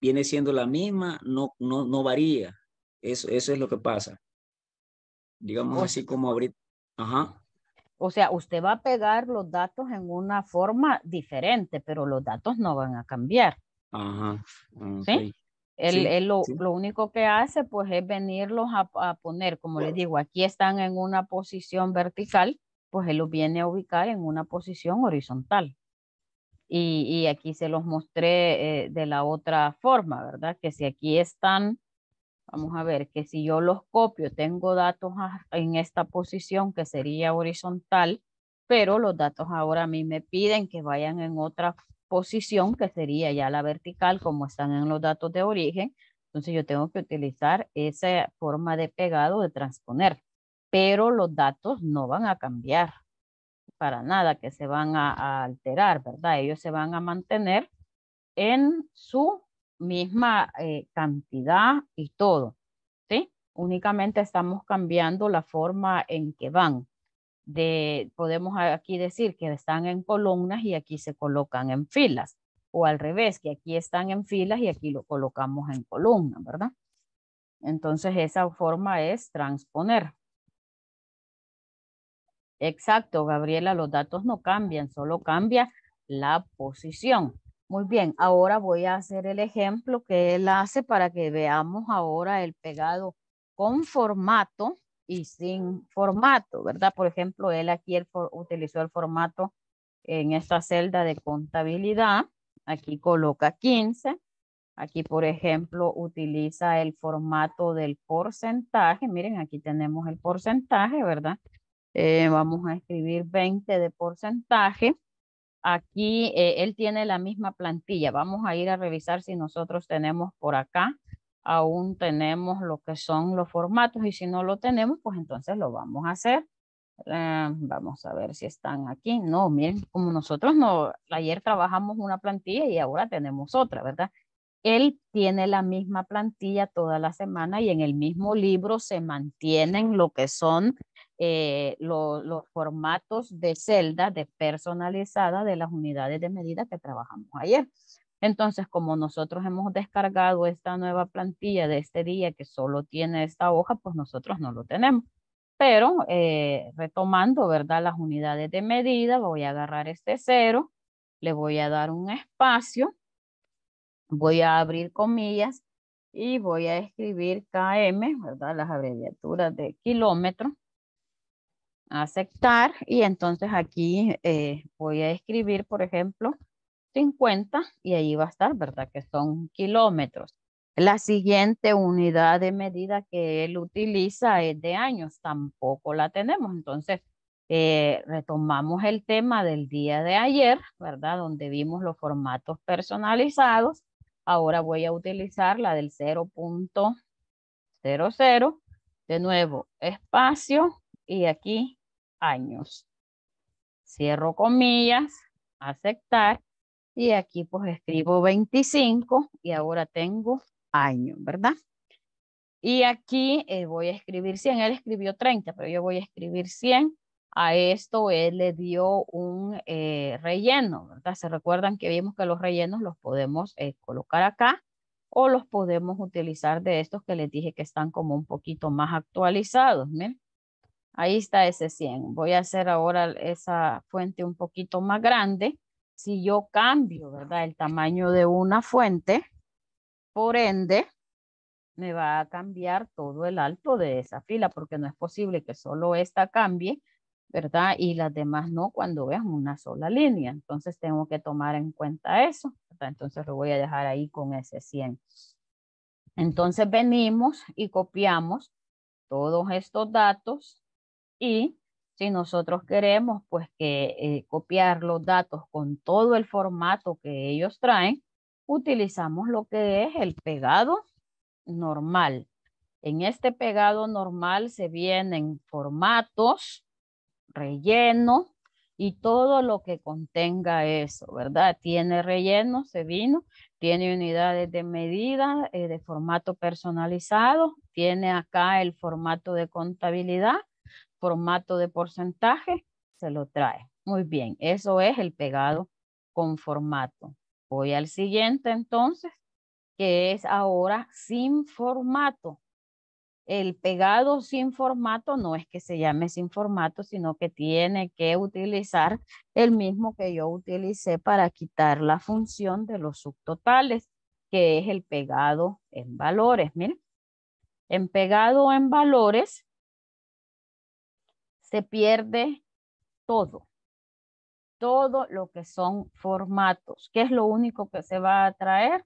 [SPEAKER 3] viene siendo la misma, no no no varía. Eso eso es lo que pasa. Digamos así como ahorita. Ajá. O
[SPEAKER 1] sea, usted va a pegar los datos en una forma diferente, pero los datos no van a
[SPEAKER 3] cambiar. ¿Sí? lo,
[SPEAKER 1] único que hace pues es venirlos a, poner, como les digo, aquí están en una posición vertical, pues él los viene a ubicar en una posición horizontal. Y, aquí se los mostré eh, de la otra forma, ¿verdad? Que si aquí están Vamos a ver que si yo los copio, tengo datos en esta posición que sería horizontal, pero los datos ahora a mí me piden que vayan en otra posición que sería ya la vertical como están en los datos de origen. Entonces yo tengo que utilizar esa forma de pegado de transponer, pero los datos no van a cambiar para nada, que se van a, alterar, ¿verdad? Ellos se van a mantener en su misma eh, cantidad y todo, ¿sí? Únicamente estamos cambiando la forma en que van. De, podemos aquí decir que están en columnas y aquí se colocan en filas, o al revés, que aquí están en filas y aquí lo colocamos en columna, ¿verdad? Entonces esa forma es transponer. Exacto, Gabriela, los datos no cambian, solo cambia la posición. Muy bien, ahora voy a hacer el ejemplo que él hace para que veamos ahora el pegado con formato y sin formato, ¿verdad? Por ejemplo, él aquí utilizó el formato en esta celda de contabilidad. Aquí coloca 15. Aquí, por ejemplo, utiliza el formato del porcentaje. Miren, aquí tenemos el porcentaje, ¿verdad? Eh, vamos a escribir 20 de porcentaje. Aquí eh, él tiene la misma plantilla. Vamos a ir a revisar si nosotros tenemos por acá. Aún tenemos lo que son los formatos y si no lo tenemos, pues entonces lo vamos a hacer. Ah, vamos a ver si están aquí. No, miren, como nosotros no, ayer trabajamos una plantilla y ahora tenemos otra, ¿verdad? Él tiene la misma plantilla toda la semana y en el mismo libro se mantienen lo que son eh, los formatos de celda de personalizada de las unidades de medida que trabajamos ayer. Entonces, como nosotros hemos descargado esta nueva plantilla de este día que solo tiene esta hoja, pues nosotros no lo tenemos. Pero eh, retomando, ¿verdad? Las unidades de medida, voy a agarrar este cero, le voy a dar un espacio, voy a abrir comillas y voy a escribir KM, ¿verdad? Las abreviaturas de kilómetro aceptar y entonces aquí eh, voy a escribir, por ejemplo, 50 y ahí va a estar, ¿verdad? Que son kilómetros. La siguiente unidad de medida que él utiliza es de años, tampoco la tenemos. Entonces, eh, retomamos el tema del día de ayer, ¿verdad? Donde vimos los formatos personalizados. Ahora voy a utilizar la del 0.00, de nuevo, espacio, y aquí años. Cierro comillas, aceptar. Y aquí pues escribo 25 y ahora tengo año, ¿verdad? Y aquí eh, voy a escribir 100. Él escribió 30, pero yo voy a escribir 100. A esto él le dio un eh, relleno, ¿verdad? Se recuerdan que vimos que los rellenos los podemos eh, colocar acá o los podemos utilizar de estos que les dije que están como un poquito más actualizados, ¿verdad? Ahí está ese 100. Voy a hacer ahora esa fuente un poquito más grande. Si yo cambio, ¿verdad? El tamaño de una fuente, por ende, me va a cambiar todo el alto de esa fila, porque no es posible que solo esta cambie, ¿verdad? Y las demás no cuando vean una sola línea. Entonces tengo que tomar en cuenta eso. Entonces lo voy a dejar ahí con ese 100. Entonces venimos y copiamos todos estos datos y si nosotros queremos pues que eh, copiar los datos con todo el formato que ellos traen, utilizamos lo que es el pegado normal. En este pegado normal se vienen formatos, relleno y todo lo que contenga eso, ¿verdad? Tiene relleno, se vino, tiene unidades de medida, eh, de formato personalizado, tiene acá el formato de contabilidad, formato de porcentaje, se lo trae. Muy bien, eso es el pegado con formato. Voy al siguiente entonces, que es ahora sin formato. El pegado sin formato no es que se llame sin formato, sino que tiene que utilizar el mismo que yo utilicé para quitar la función de los subtotales, que es el pegado en valores. Miren, en
[SPEAKER 3] pegado en valores se pierde todo.
[SPEAKER 1] Todo lo que son formatos. ¿Qué es lo único que se va a traer?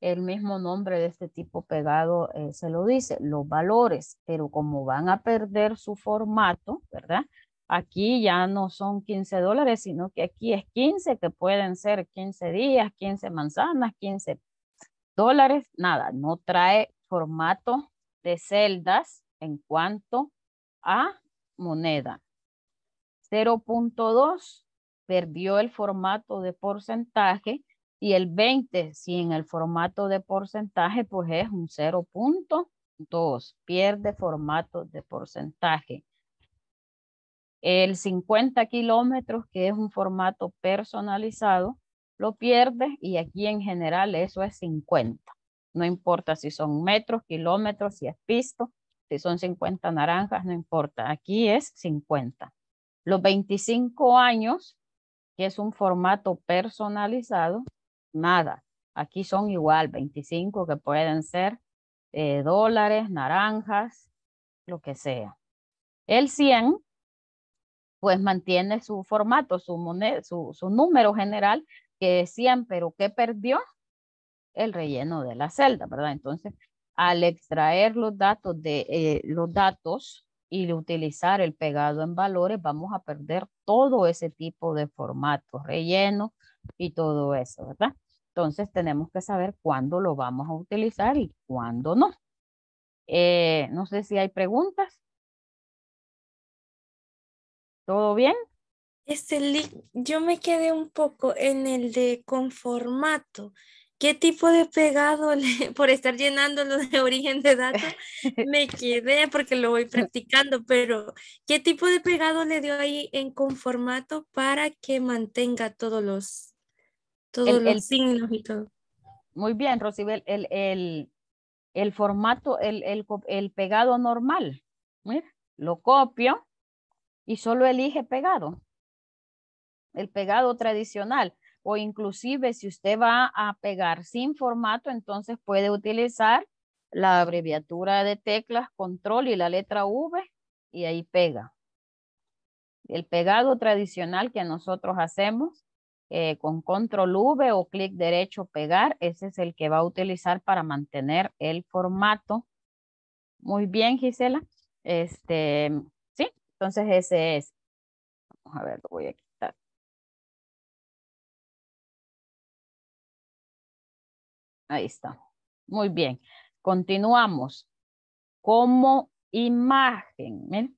[SPEAKER 1] El mismo nombre de este tipo pegado eh, se lo dice, los valores, pero como van a perder su formato, ¿verdad? Aquí ya no son 15 dólares, sino que aquí es 15, que pueden ser 15 días, 15 manzanas, 15 dólares, nada, no trae formato de celdas en cuanto a moneda. 0.2 perdió el formato de porcentaje y el 20, si en el formato de porcentaje, pues es un 0.2, pierde formato de porcentaje. El 50 kilómetros, que es un formato personalizado, lo pierde y aquí en general eso es 50. No importa si son metros, kilómetros, si es pisto, si son 50 naranjas, no importa. Aquí es 50. Los 25 años, que es un formato personalizado, nada. Aquí son igual 25 que pueden ser eh, dólares, naranjas, lo que sea. El 100, pues mantiene su formato, su, su, su número general, que es 100, pero ¿qué perdió? El relleno de la celda, ¿verdad? Entonces, al extraer los datos de eh, los datos y utilizar el pegado en valores, vamos a perder todo ese tipo de formatos, relleno y todo eso, ¿verdad? Entonces
[SPEAKER 3] tenemos que saber cuándo lo vamos a utilizar y cuándo no. Eh, no sé si hay preguntas. ¿Todo bien?
[SPEAKER 2] Este yo me quedé un poco en el de con formato. ¿qué tipo de pegado por estar llenándolo de origen de datos? Me quedé porque lo voy practicando, pero ¿qué tipo de pegado le dio ahí en conformato para que mantenga todos los,
[SPEAKER 3] todos signos y
[SPEAKER 2] todo?
[SPEAKER 1] Muy bien, Rosibel, el, el, formato, el, pegado normal, lo copio y solo elige pegado, el pegado tradicional o inclusive si usted va a pegar sin formato, entonces puede utilizar la abreviatura de teclas, control y la letra V y ahí pega. El pegado tradicional que nosotros hacemos eh, con control V o clic derecho pegar, ese es el que va a utilizar para mantener el formato. Muy
[SPEAKER 3] bien, Gisela. Este, sí, entonces ese es. Vamos a ver, lo voy aquí. Ahí está. Muy bien. Continuamos.
[SPEAKER 1] Como imagen.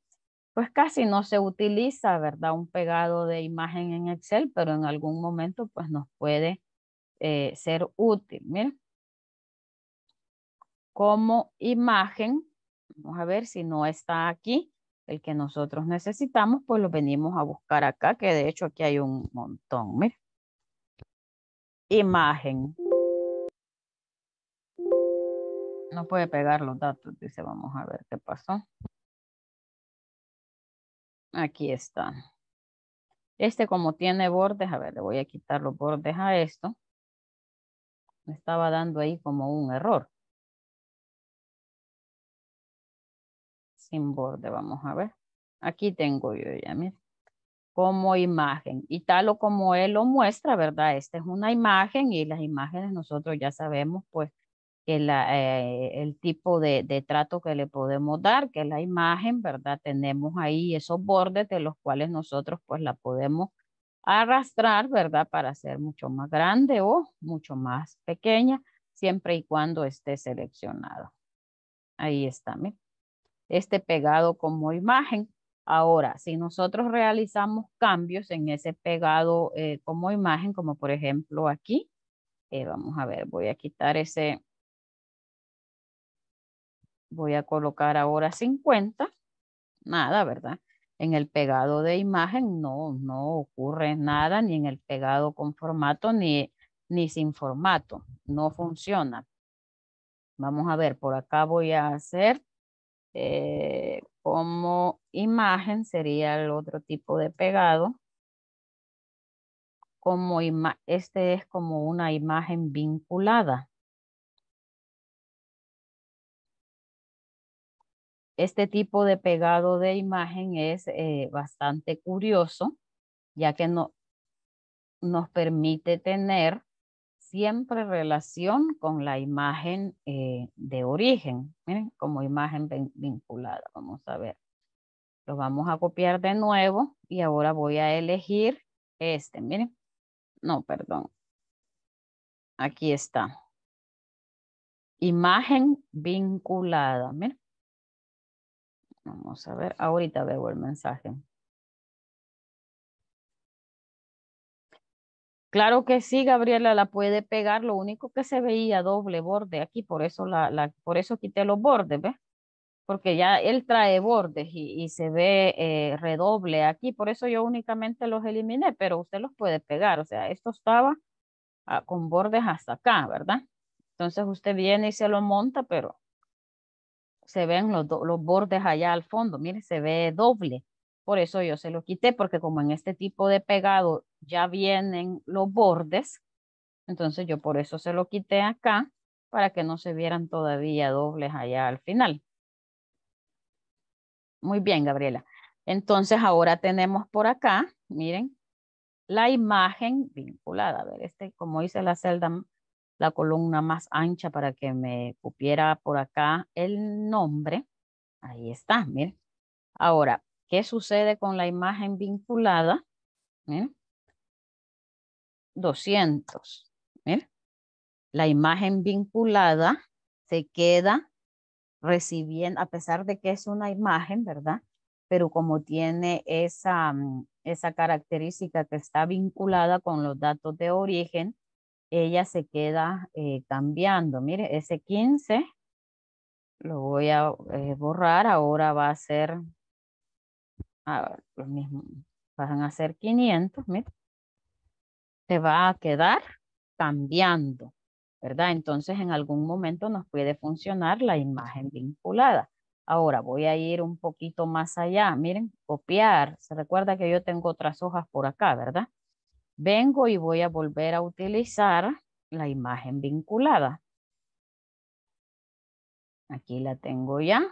[SPEAKER 1] pues casi no se utiliza, ¿verdad? Un pegado de imagen en Excel, pero en algún momento pues nos puede eh, ser útil. Como imagen. Vamos a ver si no está aquí el que nosotros necesitamos, pues lo venimos a buscar acá, que de hecho aquí hay un montón, mira. Imagen.
[SPEAKER 3] No puede pegar los datos, dice, vamos a ver qué pasó. Aquí está. Este como tiene bordes, a ver, le voy a quitar los bordes a esto. Me estaba dando ahí como un error. Sin borde, vamos a ver. Aquí tengo yo ya, mira.
[SPEAKER 1] Como imagen. Y tal o como él lo muestra, ¿verdad? Esta es una imagen y las imágenes nosotros ya sabemos, pues, eh, el, tipo de, trato que le podemos dar, que la imagen, ¿verdad? Tenemos ahí esos bordes de los cuales nosotros pues la podemos arrastrar, ¿verdad? Para ser mucho más grande o mucho más pequeña, siempre y cuando esté seleccionado. Ahí está, ¿me? Este pegado como imagen. Ahora, si nosotros realizamos cambios en ese pegado eh, como imagen, como por ejemplo aquí, eh, vamos a ver, voy a quitar ese, voy a colocar ahora 50. Nada, ¿verdad? En el pegado de imagen no, no ocurre nada, ni en el pegado con formato, ni, sin formato. No funciona. Vamos a ver, por acá voy a hacer eh, como imagen, sería el otro tipo de pegado.
[SPEAKER 3] Como este es como una imagen vinculada. Este tipo de pegado de imagen es eh, bastante curioso,
[SPEAKER 1] ya que no, nos permite tener siempre relación con la imagen eh, de origen, ¿eh? como imagen vinculada. Vamos a ver. Lo vamos a copiar de nuevo y ahora voy a
[SPEAKER 3] elegir este, miren. No, perdón. Aquí está. Imagen vinculada, miren. Vamos a ver, ahorita veo el mensaje. Claro que sí, Gabriela, la puede pegar. Lo
[SPEAKER 1] único que se veía doble borde aquí, por eso, la, por eso quité los bordes, ¿ves? Porque ya él trae bordes y, se ve eh, redoble aquí, por eso yo únicamente los eliminé, pero usted los puede pegar. O sea, esto estaba ah, con bordes hasta acá, ¿verdad? Entonces usted viene y se lo monta, pero se ven los, los bordes allá al fondo, mire, se ve doble. Por eso yo se lo quité, porque como en este tipo de pegado ya vienen los bordes, entonces yo por eso se lo quité acá, para que no se vieran todavía dobles allá al final. Muy bien, Gabriela. Entonces ahora tenemos por acá, miren, la imagen vinculada. A ver, este, como dice la celda la columna más ancha para que me cupiera por acá el nombre. Ahí está, miren. Ahora, ¿qué sucede con la imagen vinculada?
[SPEAKER 3] 200. Miren. La imagen vinculada se queda recibiendo, a
[SPEAKER 1] pesar de que es una imagen, ¿verdad? Pero como tiene esa, mm, esa característica que está vinculada con los datos de origen, ella se queda eh, cambiando. Mire, ese 15 lo voy a eh, borrar. Ahora va a ser, a lo mismo, van a ser 500, mire. se va a quedar cambiando, ¿verdad? Entonces, en algún momento nos puede funcionar la imagen vinculada. Ahora voy a ir un poquito más allá. Miren, copiar. Se recuerda que yo tengo otras hojas por acá, ¿verdad? vengo y voy a volver a utilizar la imagen
[SPEAKER 3] vinculada. Aquí la tengo ya.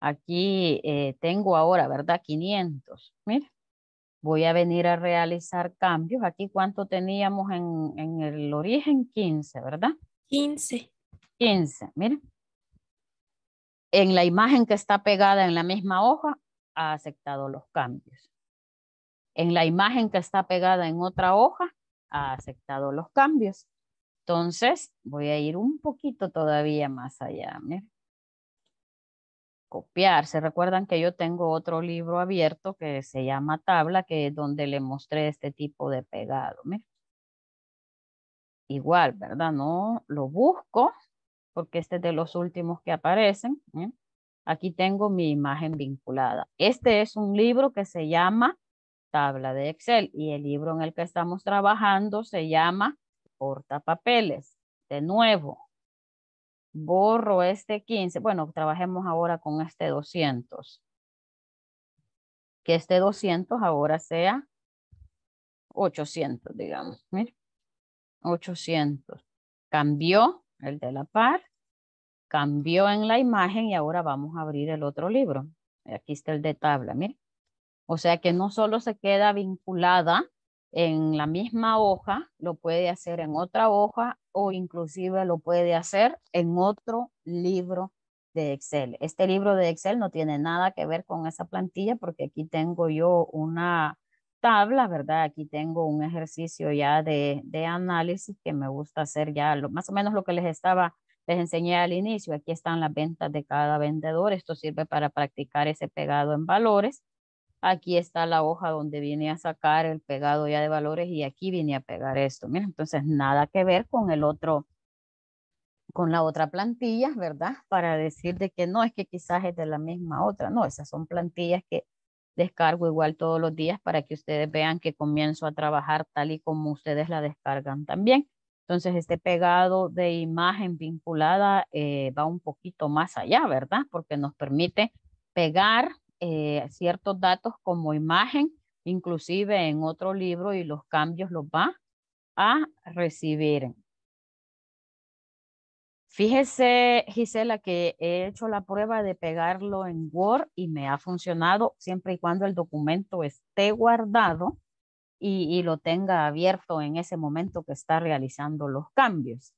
[SPEAKER 3] Aquí eh, tengo ahora, ¿verdad? 500. Mira,
[SPEAKER 1] voy a venir a realizar cambios. Aquí cuánto teníamos en, el origen, 15, ¿verdad? 15. 15, mire. En la imagen que está pegada en la misma hoja, ha aceptado los cambios en la imagen que está pegada en otra hoja, ha aceptado los cambios. Entonces, voy a ir un poquito todavía más allá. Copiar. Se recuerdan que yo tengo otro libro abierto que se llama Tabla, que es donde le mostré este tipo de pegado. Igual, ¿verdad? No lo busco porque este es de los últimos que aparecen. Aquí tengo mi imagen vinculada. Este es un libro que se llama tabla de Excel. Y el libro en el que estamos trabajando se llama Portapapeles. De nuevo, borro este 15. Bueno, trabajemos ahora
[SPEAKER 3] con este 200. Que este 200 ahora sea 800, digamos. Mira, 800.
[SPEAKER 1] Cambió el de la par. Cambió en la imagen y ahora vamos a abrir el otro libro. Aquí está el de tabla, mire. O sea que no solo se queda vinculada en la misma hoja, lo puede hacer en otra hoja o inclusive lo puede hacer en otro libro de Excel. Este libro de Excel no tiene nada que ver con esa plantilla porque aquí tengo yo una tabla, ¿verdad? Aquí tengo un ejercicio ya de, análisis que me gusta hacer ya más o menos lo que les estaba, les enseñé al inicio. Aquí están las ventas de cada vendedor. Esto sirve para practicar ese pegado en valores aquí está la hoja donde viene a sacar el pegado ya de valores y aquí viene a pegar esto. Mira, entonces nada que ver con el otro, con la otra plantilla, ¿verdad? Para decir que no es que quizás es de la misma otra, no, esas son plantillas que descargo igual todos los días para que ustedes vean que comienzo a trabajar tal y como ustedes la descargan también. Entonces, este pegado de imagen vinculada eh, va un poquito más allá, ¿verdad? Porque nos permite pegar eh, ciertos datos como imagen, inclusive en otro libro y los cambios los va a recibir. Fíjese, Gisela, que he hecho la prueba de pegarlo en Word y me ha funcionado siempre y cuando el documento esté guardado y lo tenga abierto en ese momento que está realizando los cambios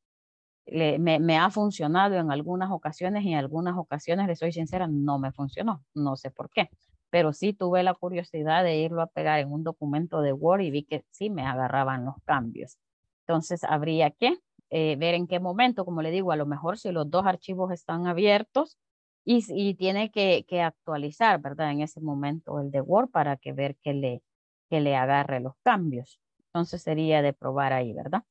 [SPEAKER 1] me, ha funcionado en algunas ocasiones y en algunas ocasiones, le soy sincera, no me funcionó, no sé por qué, pero sí tuve la curiosidad de irlo a pegar en un documento de Word y vi que sí me agarraban los cambios. Entonces habría que eh, ver en qué momento, como le digo, a lo mejor si los dos archivos están abiertos y, tiene que, que, actualizar, ¿verdad? En ese momento el de Word para que ver que le, que le agarre los cambios. Entonces sería de probar ahí, ¿verdad?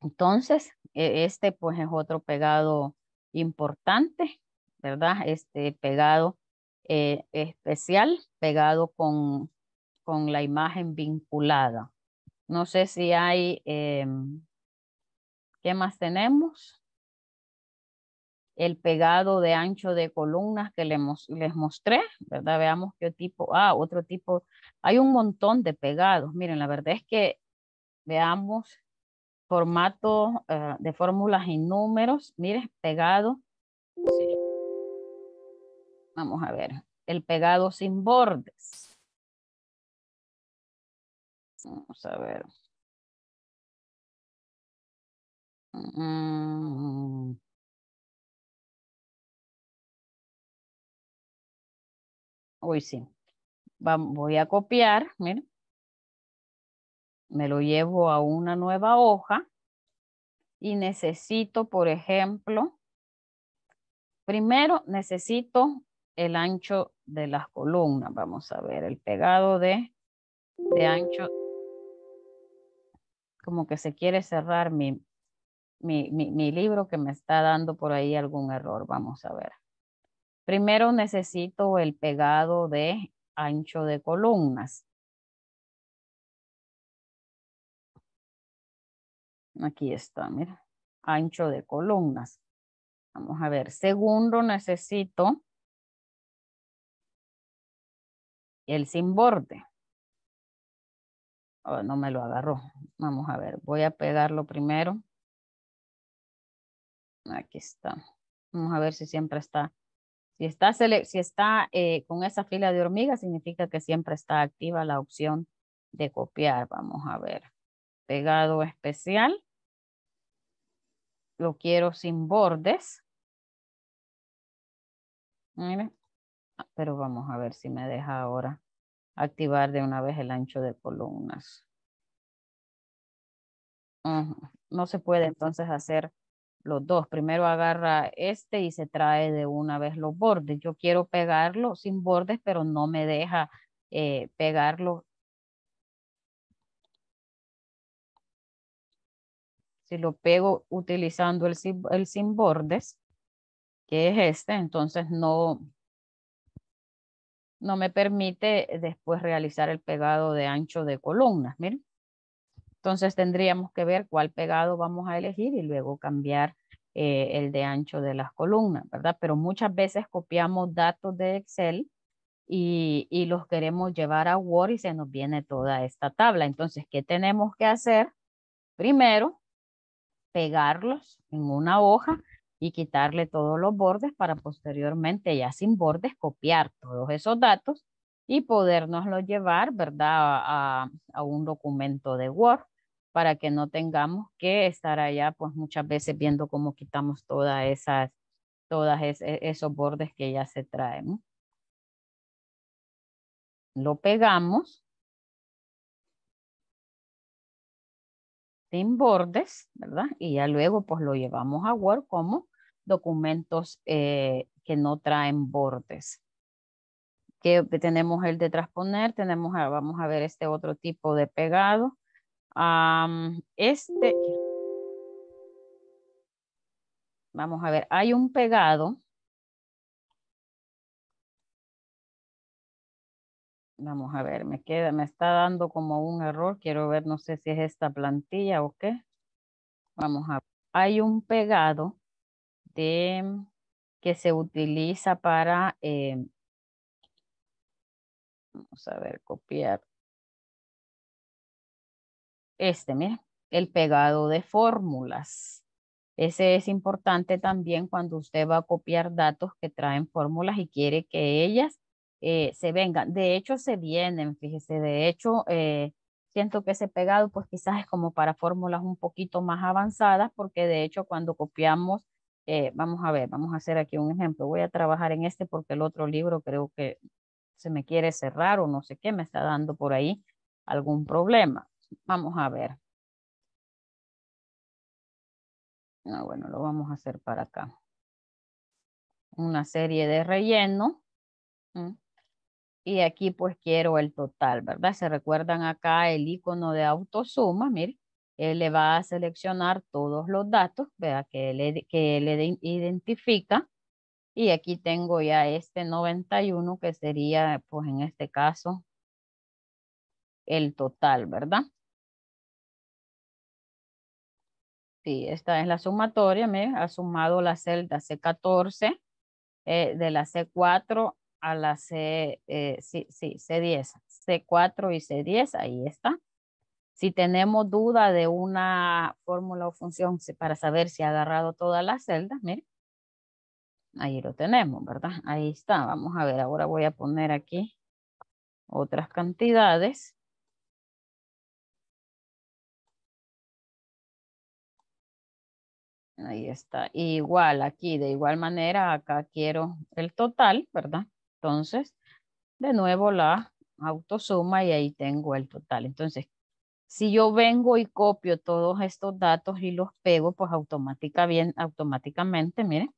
[SPEAKER 1] Entonces, e, este pues es otro pegado importante, ¿verdad? Este pegado eh, especial, pegado con, con, la imagen vinculada. No sé si hay, em, ¿qué más tenemos? El pegado de ancho de columnas que les, les mostré, ¿verdad? Veamos qué tipo, ah, otro tipo, hay un montón de pegados. Miren, la verdad es que veamos formato eh, de fórmulas y números. Mire, pegado.
[SPEAKER 3] Vamos a ver. El pegado sin bordes. Vamos a ver. Mm. Uy, sí. voy a copiar, mire me lo llevo a una nueva hoja y necesito, por ejemplo, primero
[SPEAKER 1] necesito el ancho de las columnas. Vamos a ver, el pegado de, de ancho. Como que se quiere cerrar mi, mi, mi, mi libro que me está dando por ahí algún error. Vamos a ver.
[SPEAKER 3] Primero necesito el pegado de ancho de columnas. Aquí está, mira, ancho de columnas. Vamos a ver, segundo necesito el sin borde. Oh, no me lo agarró. Vamos a ver, voy a pegarlo primero. Aquí está. Vamos a ver si siempre está.
[SPEAKER 1] Si está, si está eh, con esa fila de hormigas, significa que siempre está activa la opción
[SPEAKER 3] de copiar. Vamos a ver pegado especial. Lo quiero sin bordes. Ah, pero vamos a ver si me deja ahora activar de una vez el ancho de columnas. No se puede
[SPEAKER 1] entonces hacer los dos. Primero agarra este y se trae de una vez los
[SPEAKER 3] bordes. Yo quiero pegarlo sin bordes, pero no me deja eh, pegarlo si lo pego utilizando el, el sin bordes, que es este, entonces
[SPEAKER 1] no, no me permite después realizar el pegado de ancho de columnas, miren. Entonces tendríamos que ver cuál pegado vamos a elegir y luego cambiar eh, el de ancho de las columnas, ¿verdad? Pero muchas veces copiamos datos de Excel y, y los queremos llevar a Word y se nos viene toda esta tabla. Entonces, ¿qué tenemos que hacer? Primero, pegarlos en una hoja y quitarle todos los bordes para posteriormente ya sin bordes copiar todos esos datos y podernoslo llevar, ¿verdad? A, un documento de Word para que no tengamos que estar allá pues muchas veces viendo cómo quitamos todas esas, todas e, esos bordes que
[SPEAKER 3] ya se traen. Lo pegamos en bordes, ¿verdad? Y ya luego pues lo llevamos a Word como documentos eh, que no
[SPEAKER 1] traen bordes. Que tenemos el de transponer, tenemos, ah, vamos a ver este otro tipo de pegado. este,
[SPEAKER 3] vamos a ver, hay un pegado Vamos a ver, me queda, me está dando como un error. Quiero ver, no sé si es esta plantilla o qué. Vamos
[SPEAKER 1] a ver. Hay un pegado de, mm, que se utiliza
[SPEAKER 3] para, eh, vamos a ver, copiar. Este, mira, el pegado de fórmulas.
[SPEAKER 1] Ese es importante también cuando usted va a copiar datos que traen fórmulas y quiere que ellas eh, se vengan. De hecho, se vienen, fíjese, de hecho, eh, siento que ese pegado, pues quizás es como para fórmulas un poquito más avanzadas, porque de hecho cuando copiamos, eh, vamos a ver, vamos a hacer aquí un ejemplo. Voy a trabajar en este porque el otro libro creo que se me quiere cerrar o no sé qué, me está dando por ahí
[SPEAKER 3] algún problema. Vamos a ver. Ah, bueno, lo vamos a hacer para acá. Una serie de relleno. Mm. Y aquí pues quiero el total, ¿verdad? Se
[SPEAKER 1] recuerdan acá el icono de autosuma, miren. Él le va a seleccionar todos los datos, vea Que le, que le identifica. Y aquí tengo
[SPEAKER 3] ya este 91 que sería, pues en este caso, el total, ¿verdad? Sí, esta es la sumatoria, me ha sumado la celda C14 eh, de la
[SPEAKER 1] C4 a la C, eh, sí, C10, C4 y C10, ahí está. Si tenemos duda de una fórmula o función para saber si ha agarrado todas las celdas, miren, ahí lo tenemos, ¿verdad?
[SPEAKER 3] Ahí está, vamos a ver, ahora voy a poner aquí otras cantidades. Ahí está, igual aquí, de igual manera, acá quiero el
[SPEAKER 1] total, ¿verdad? Entonces, de nuevo la autosuma y ahí tengo el total. Entonces, si yo vengo y copio todos estos datos y los pego, pues bien, automáticamente, miren,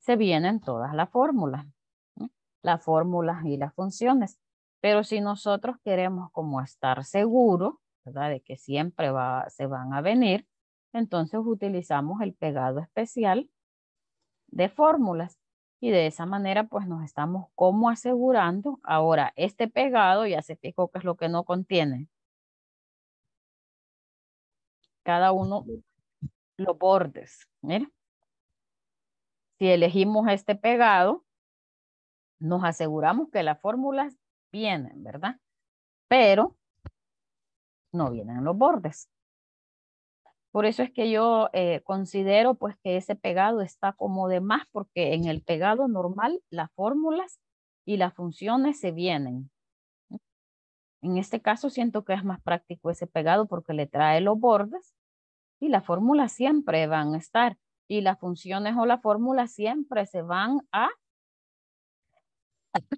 [SPEAKER 1] se vienen todas las fórmulas, las fórmulas y las funciones. Pero si nosotros queremos como estar seguros, ¿verdad? De que siempre va, se van a venir, entonces utilizamos el pegado especial de fórmulas y de esa manera pues nos estamos como asegurando. Ahora, este pegado ya se fijó que es lo que no
[SPEAKER 3] contiene. Cada uno los bordes, mira. Si elegimos este pegado, nos aseguramos que las fórmulas vienen, ¿verdad? Pero no vienen los bordes. Por eso es que yo
[SPEAKER 1] eh, considero pues que ese pegado está como de más porque en el pegado normal las fórmulas y las funciones se vienen. En este caso siento que es más práctico ese pegado porque le trae los bordes y las fórmulas siempre van a estar y las funciones o las fórmulas siempre se van a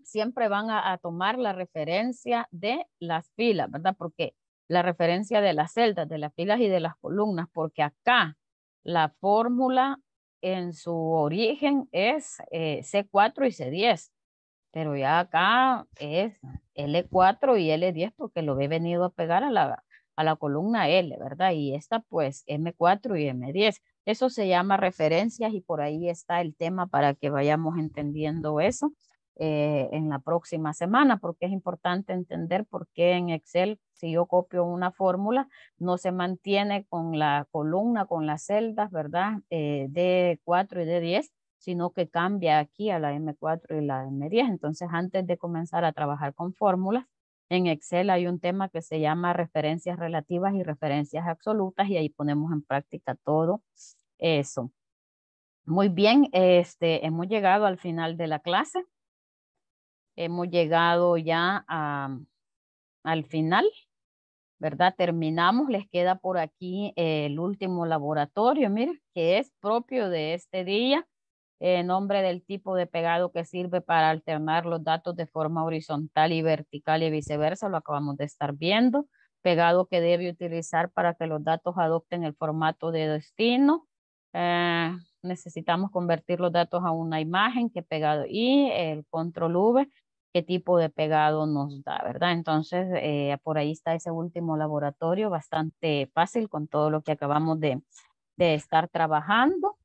[SPEAKER 1] siempre van a, tomar la referencia de las filas, ¿verdad? Porque la referencia de las celdas, de las filas y de las columnas, porque acá la fórmula en su origen es eh, C4 y C10, pero ya acá es L4 y L10 porque lo he venido a pegar a la, a la columna L, ¿verdad? Y esta pues M4 y M10. Eso se llama referencias y por ahí está el tema para que vayamos entendiendo eso eh, en la próxima semana, porque es importante entender por qué en Excel si yo copio una fórmula, no se mantiene con la columna, con las celdas, ¿verdad? Eh, D4 y D10, sino que cambia aquí a la M4 y la M10. Entonces, antes de comenzar a trabajar con fórmulas, en Excel hay un tema que se llama referencias relativas y referencias absolutas y ahí ponemos en práctica todo eso. Muy bien, este, hemos llegado al final de la clase. Hemos llegado ya al final ¿verdad? Terminamos, les queda por aquí el último laboratorio, miren, que es propio de este día, en nombre del tipo de pegado que sirve para alternar los datos de forma horizontal y vertical y viceversa, lo acabamos de estar viendo, pegado que debe utilizar para que los datos adopten el formato de destino, eh, necesitamos convertir los datos a una imagen que pegado y el control V qué tipo de pegado nos da, ¿verdad? Entonces, eh, por ahí está ese último laboratorio, bastante fácil con todo lo que acabamos de, de estar trabajando.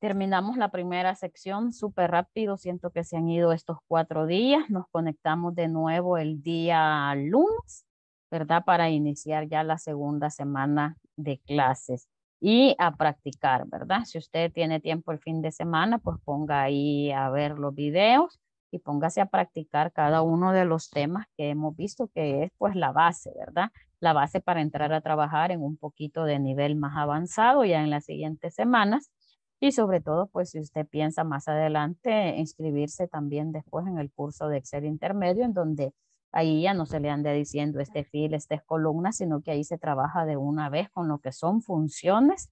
[SPEAKER 1] Terminamos la primera sección súper rápido, siento que se han ido estos cuatro días, nos conectamos de nuevo el día lunes, ¿verdad? Para iniciar ya la segunda semana de clases y a practicar, ¿verdad? Si usted tiene tiempo el fin de semana, pues ponga ahí a ver los videos y póngase a practicar cada uno de los temas que hemos visto, que es pues la base, ¿verdad? La base para entrar a trabajar en un poquito de nivel más avanzado ya en las siguientes semanas. Y sobre todo, pues si usted piensa más adelante inscribirse también después en el curso de Excel intermedio, en donde ahí ya no se le ande diciendo este fil, este es columna, sino que ahí se trabaja de una vez con lo que son funciones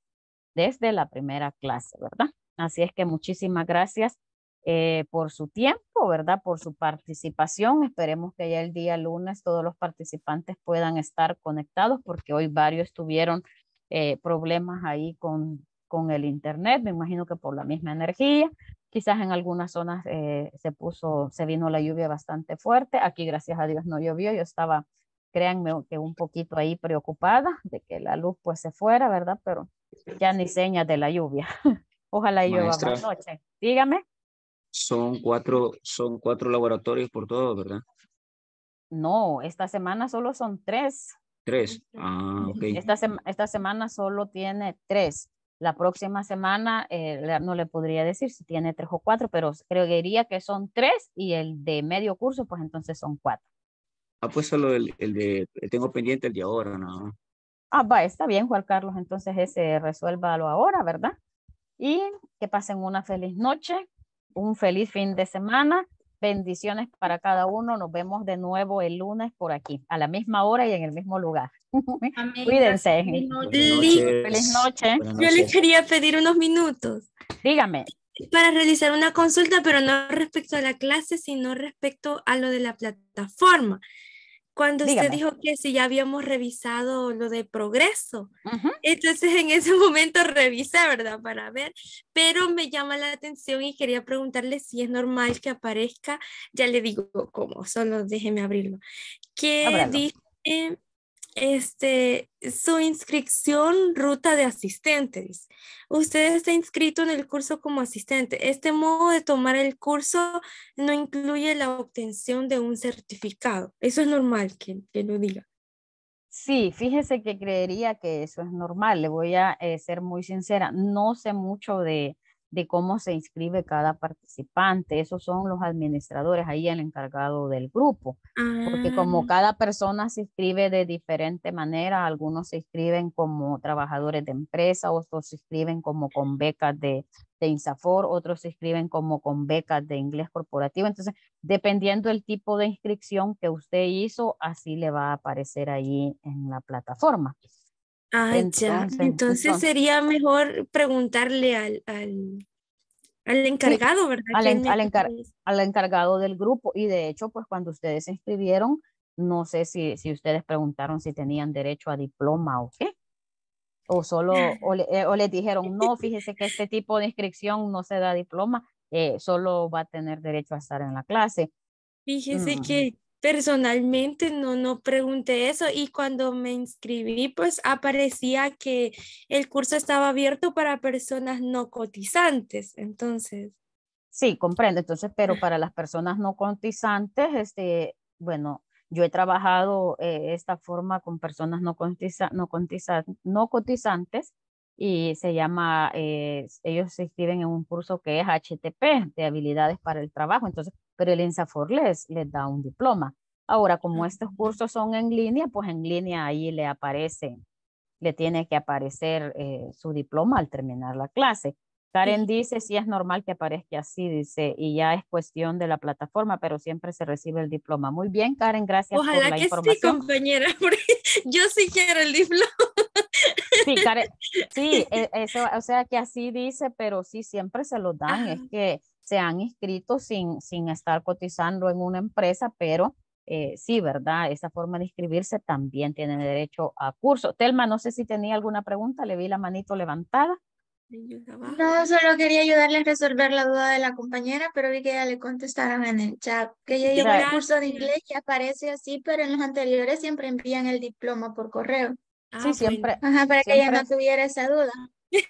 [SPEAKER 1] desde la primera clase, ¿verdad? Así es que muchísimas gracias eh, por su tiempo, ¿verdad? Por su participación. Esperemos que ya el día lunes todos los participantes puedan estar conectados porque hoy varios tuvieron eh, problemas ahí con, con el Internet, me imagino que por la misma energía. Quizás en algunas zonas eh, se puso, se vino la lluvia bastante fuerte. Aquí, gracias a Dios, no llovió. Yo estaba, créanme, que un poquito ahí preocupada de que la luz pues se fuera, ¿verdad? Pero ya ni señas de la lluvia. Ojalá llueva más noche. Dígame
[SPEAKER 2] son cuatro,
[SPEAKER 3] son cuatro laboratorios por todo, ¿verdad?
[SPEAKER 1] No, esta semana solo son tres.
[SPEAKER 3] Tres. Ah, ok. Esta,
[SPEAKER 1] esta semana solo tiene tres. La próxima semana eh, no le podría decir si tiene tres o cuatro, pero creo que son tres y el de medio curso, pues entonces son cuatro.
[SPEAKER 3] Ah, pues solo el, el de,
[SPEAKER 2] tengo pendiente el de ahora, ¿no?
[SPEAKER 1] Ah, va, está bien, Juan Carlos, entonces ese resuélvalo ahora, ¿verdad? Y que pasen una feliz noche, un feliz fin de semana. Bendiciones para cada uno. Nos vemos de nuevo el lunes por aquí, a la misma hora
[SPEAKER 2] y en el mismo lugar.
[SPEAKER 3] Cuídense. Feliz noche. Yo les
[SPEAKER 2] quería pedir unos minutos. Dígame. Para realizar una consulta, pero no respecto a la clase, sino respecto a lo de la plataforma cuando usted dijo que si ya habíamos revisado lo de progreso. Entonces en ese momento revisé, ¿verdad? Para ver, pero me llama la atención y quería preguntarle si es normal que aparezca, ya le digo cómo, solo déjeme abrirlo, que dice este, su inscripción ruta de asistentes. Usted está inscrito en el curso como asistente. Este modo de tomar el curso no incluye la obtención de un certificado. Eso es normal que, lo diga.
[SPEAKER 1] Sí, fíjese que creería que eso es normal. Le voy a eh, ser muy sincera. No sé mucho de, de cómo se inscribe cada participante. Esos son los administradores, ahí el encargado del grupo. Porque como ah. cada persona se inscribe de diferente manera, algunos se inscriben como trabajadores de empresa, otros se inscriben como con becas de, de INSAFOR, otros se inscriben como con becas de inglés corporativo. Entonces, dependiendo del tipo de inscripción que usted hizo, así le va a aparecer ahí en la plataforma.
[SPEAKER 2] Ah, ya. Entonces sería mejor preguntarle al, encargado, ¿verdad?
[SPEAKER 1] Al, encargado del grupo. Y de hecho, pues cuando ustedes se inscribieron, no sé si, si ustedes preguntaron si tenían derecho a diploma o qué. O solo, o, le, eh, les dijeron, no, fíjese que este tipo de inscripción no se da diploma, eh, solo va a tener derecho a estar en la clase.
[SPEAKER 2] Fíjese mm. que personalmente no, no pregunté eso y cuando me inscribí pues aparecía que el curso estaba abierto para personas no cotizantes, entonces.
[SPEAKER 1] Sí, comprendo, entonces, pero para las personas no cotizantes, este, bueno, yo he trabajado eh, esta forma con personas no, cotiza, no, no cotizantes y se llama, eh, ellos se inscriben en un curso que es HTP, de habilidades para el trabajo, entonces pero el INSAFOR les, da un diploma. Ahora, como estos cursos son en línea, pues en línea ahí le aparece, le tiene que aparecer eh, su diploma al terminar la clase. Karen dice, sí es normal que aparezca así, dice, y ya es cuestión de la plataforma, pero siempre se recibe el diploma. Muy bien, Karen, gracias por la que Sí,
[SPEAKER 2] compañera, porque yo sí quiero el diploma. Sí, Karen, sí, e, eso,
[SPEAKER 1] o sea que así dice, pero sí, siempre se lo dan, es que se han inscrito sin, sin estar cotizando en una empresa, pero eh, sí, ¿verdad? Esa forma de inscribirse también tiene derecho a curso. Telma, no sé si tenía alguna pregunta, le vi la manito levantada.
[SPEAKER 2] No, solo quería ayudarle a resolver la duda de la compañera, pero vi que ya le contestaron en el chat. Que ya lleva el curso de inglés y aparece así, pero en los anteriores siempre envían el diploma por correo. Ah, sí, siempre. Ajá, para que ella no tuviera esa duda.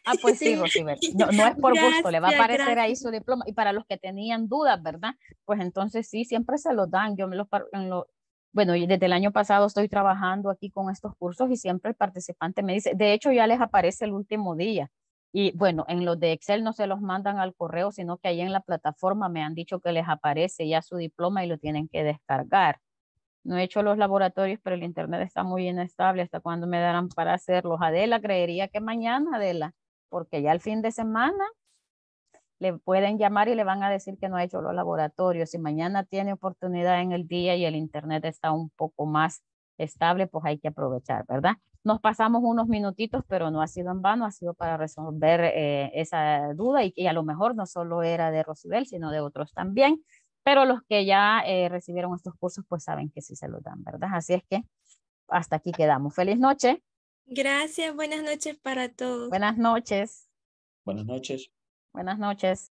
[SPEAKER 2] Ah,
[SPEAKER 1] pues sí, No, es por gusto, le va a aparecer ahí su diploma. Y para los que tenían dudas, ¿verdad? Pues entonces sí, siempre se los dan. Yo me los, en lo, bueno, desde el año pasado estoy trabajando aquí con estos cursos y siempre el participante me dice, de hecho ya les aparece el último día. Y bueno, en los de Excel no se los mandan al correo, sino que ahí en la plataforma me han dicho que les aparece ya su diploma y lo tienen que descargar. No he hecho los laboratorios, pero el internet está muy inestable hasta cuando me darán para hacerlos. Adela, creería que mañana, Adela, porque ya el fin de semana le pueden llamar y le van a decir que no ha hecho los laboratorios. Si mañana tiene oportunidad en el día y el internet está un poco más estable, pues hay que aprovechar, ¿verdad? Nos pasamos unos minutitos, pero no ha sido en vano, ha sido para resolver eh, esa duda y, y, a lo mejor no solo era de Rosibel, sino de otros también pero los que ya eh, recibieron estos cursos pues saben que sí se los dan, ¿verdad? Así es que
[SPEAKER 3] hasta aquí quedamos. Feliz noche.
[SPEAKER 2] Gracias, buenas noches para todos.
[SPEAKER 3] Buenas noches. Buenas noches. Buenas noches.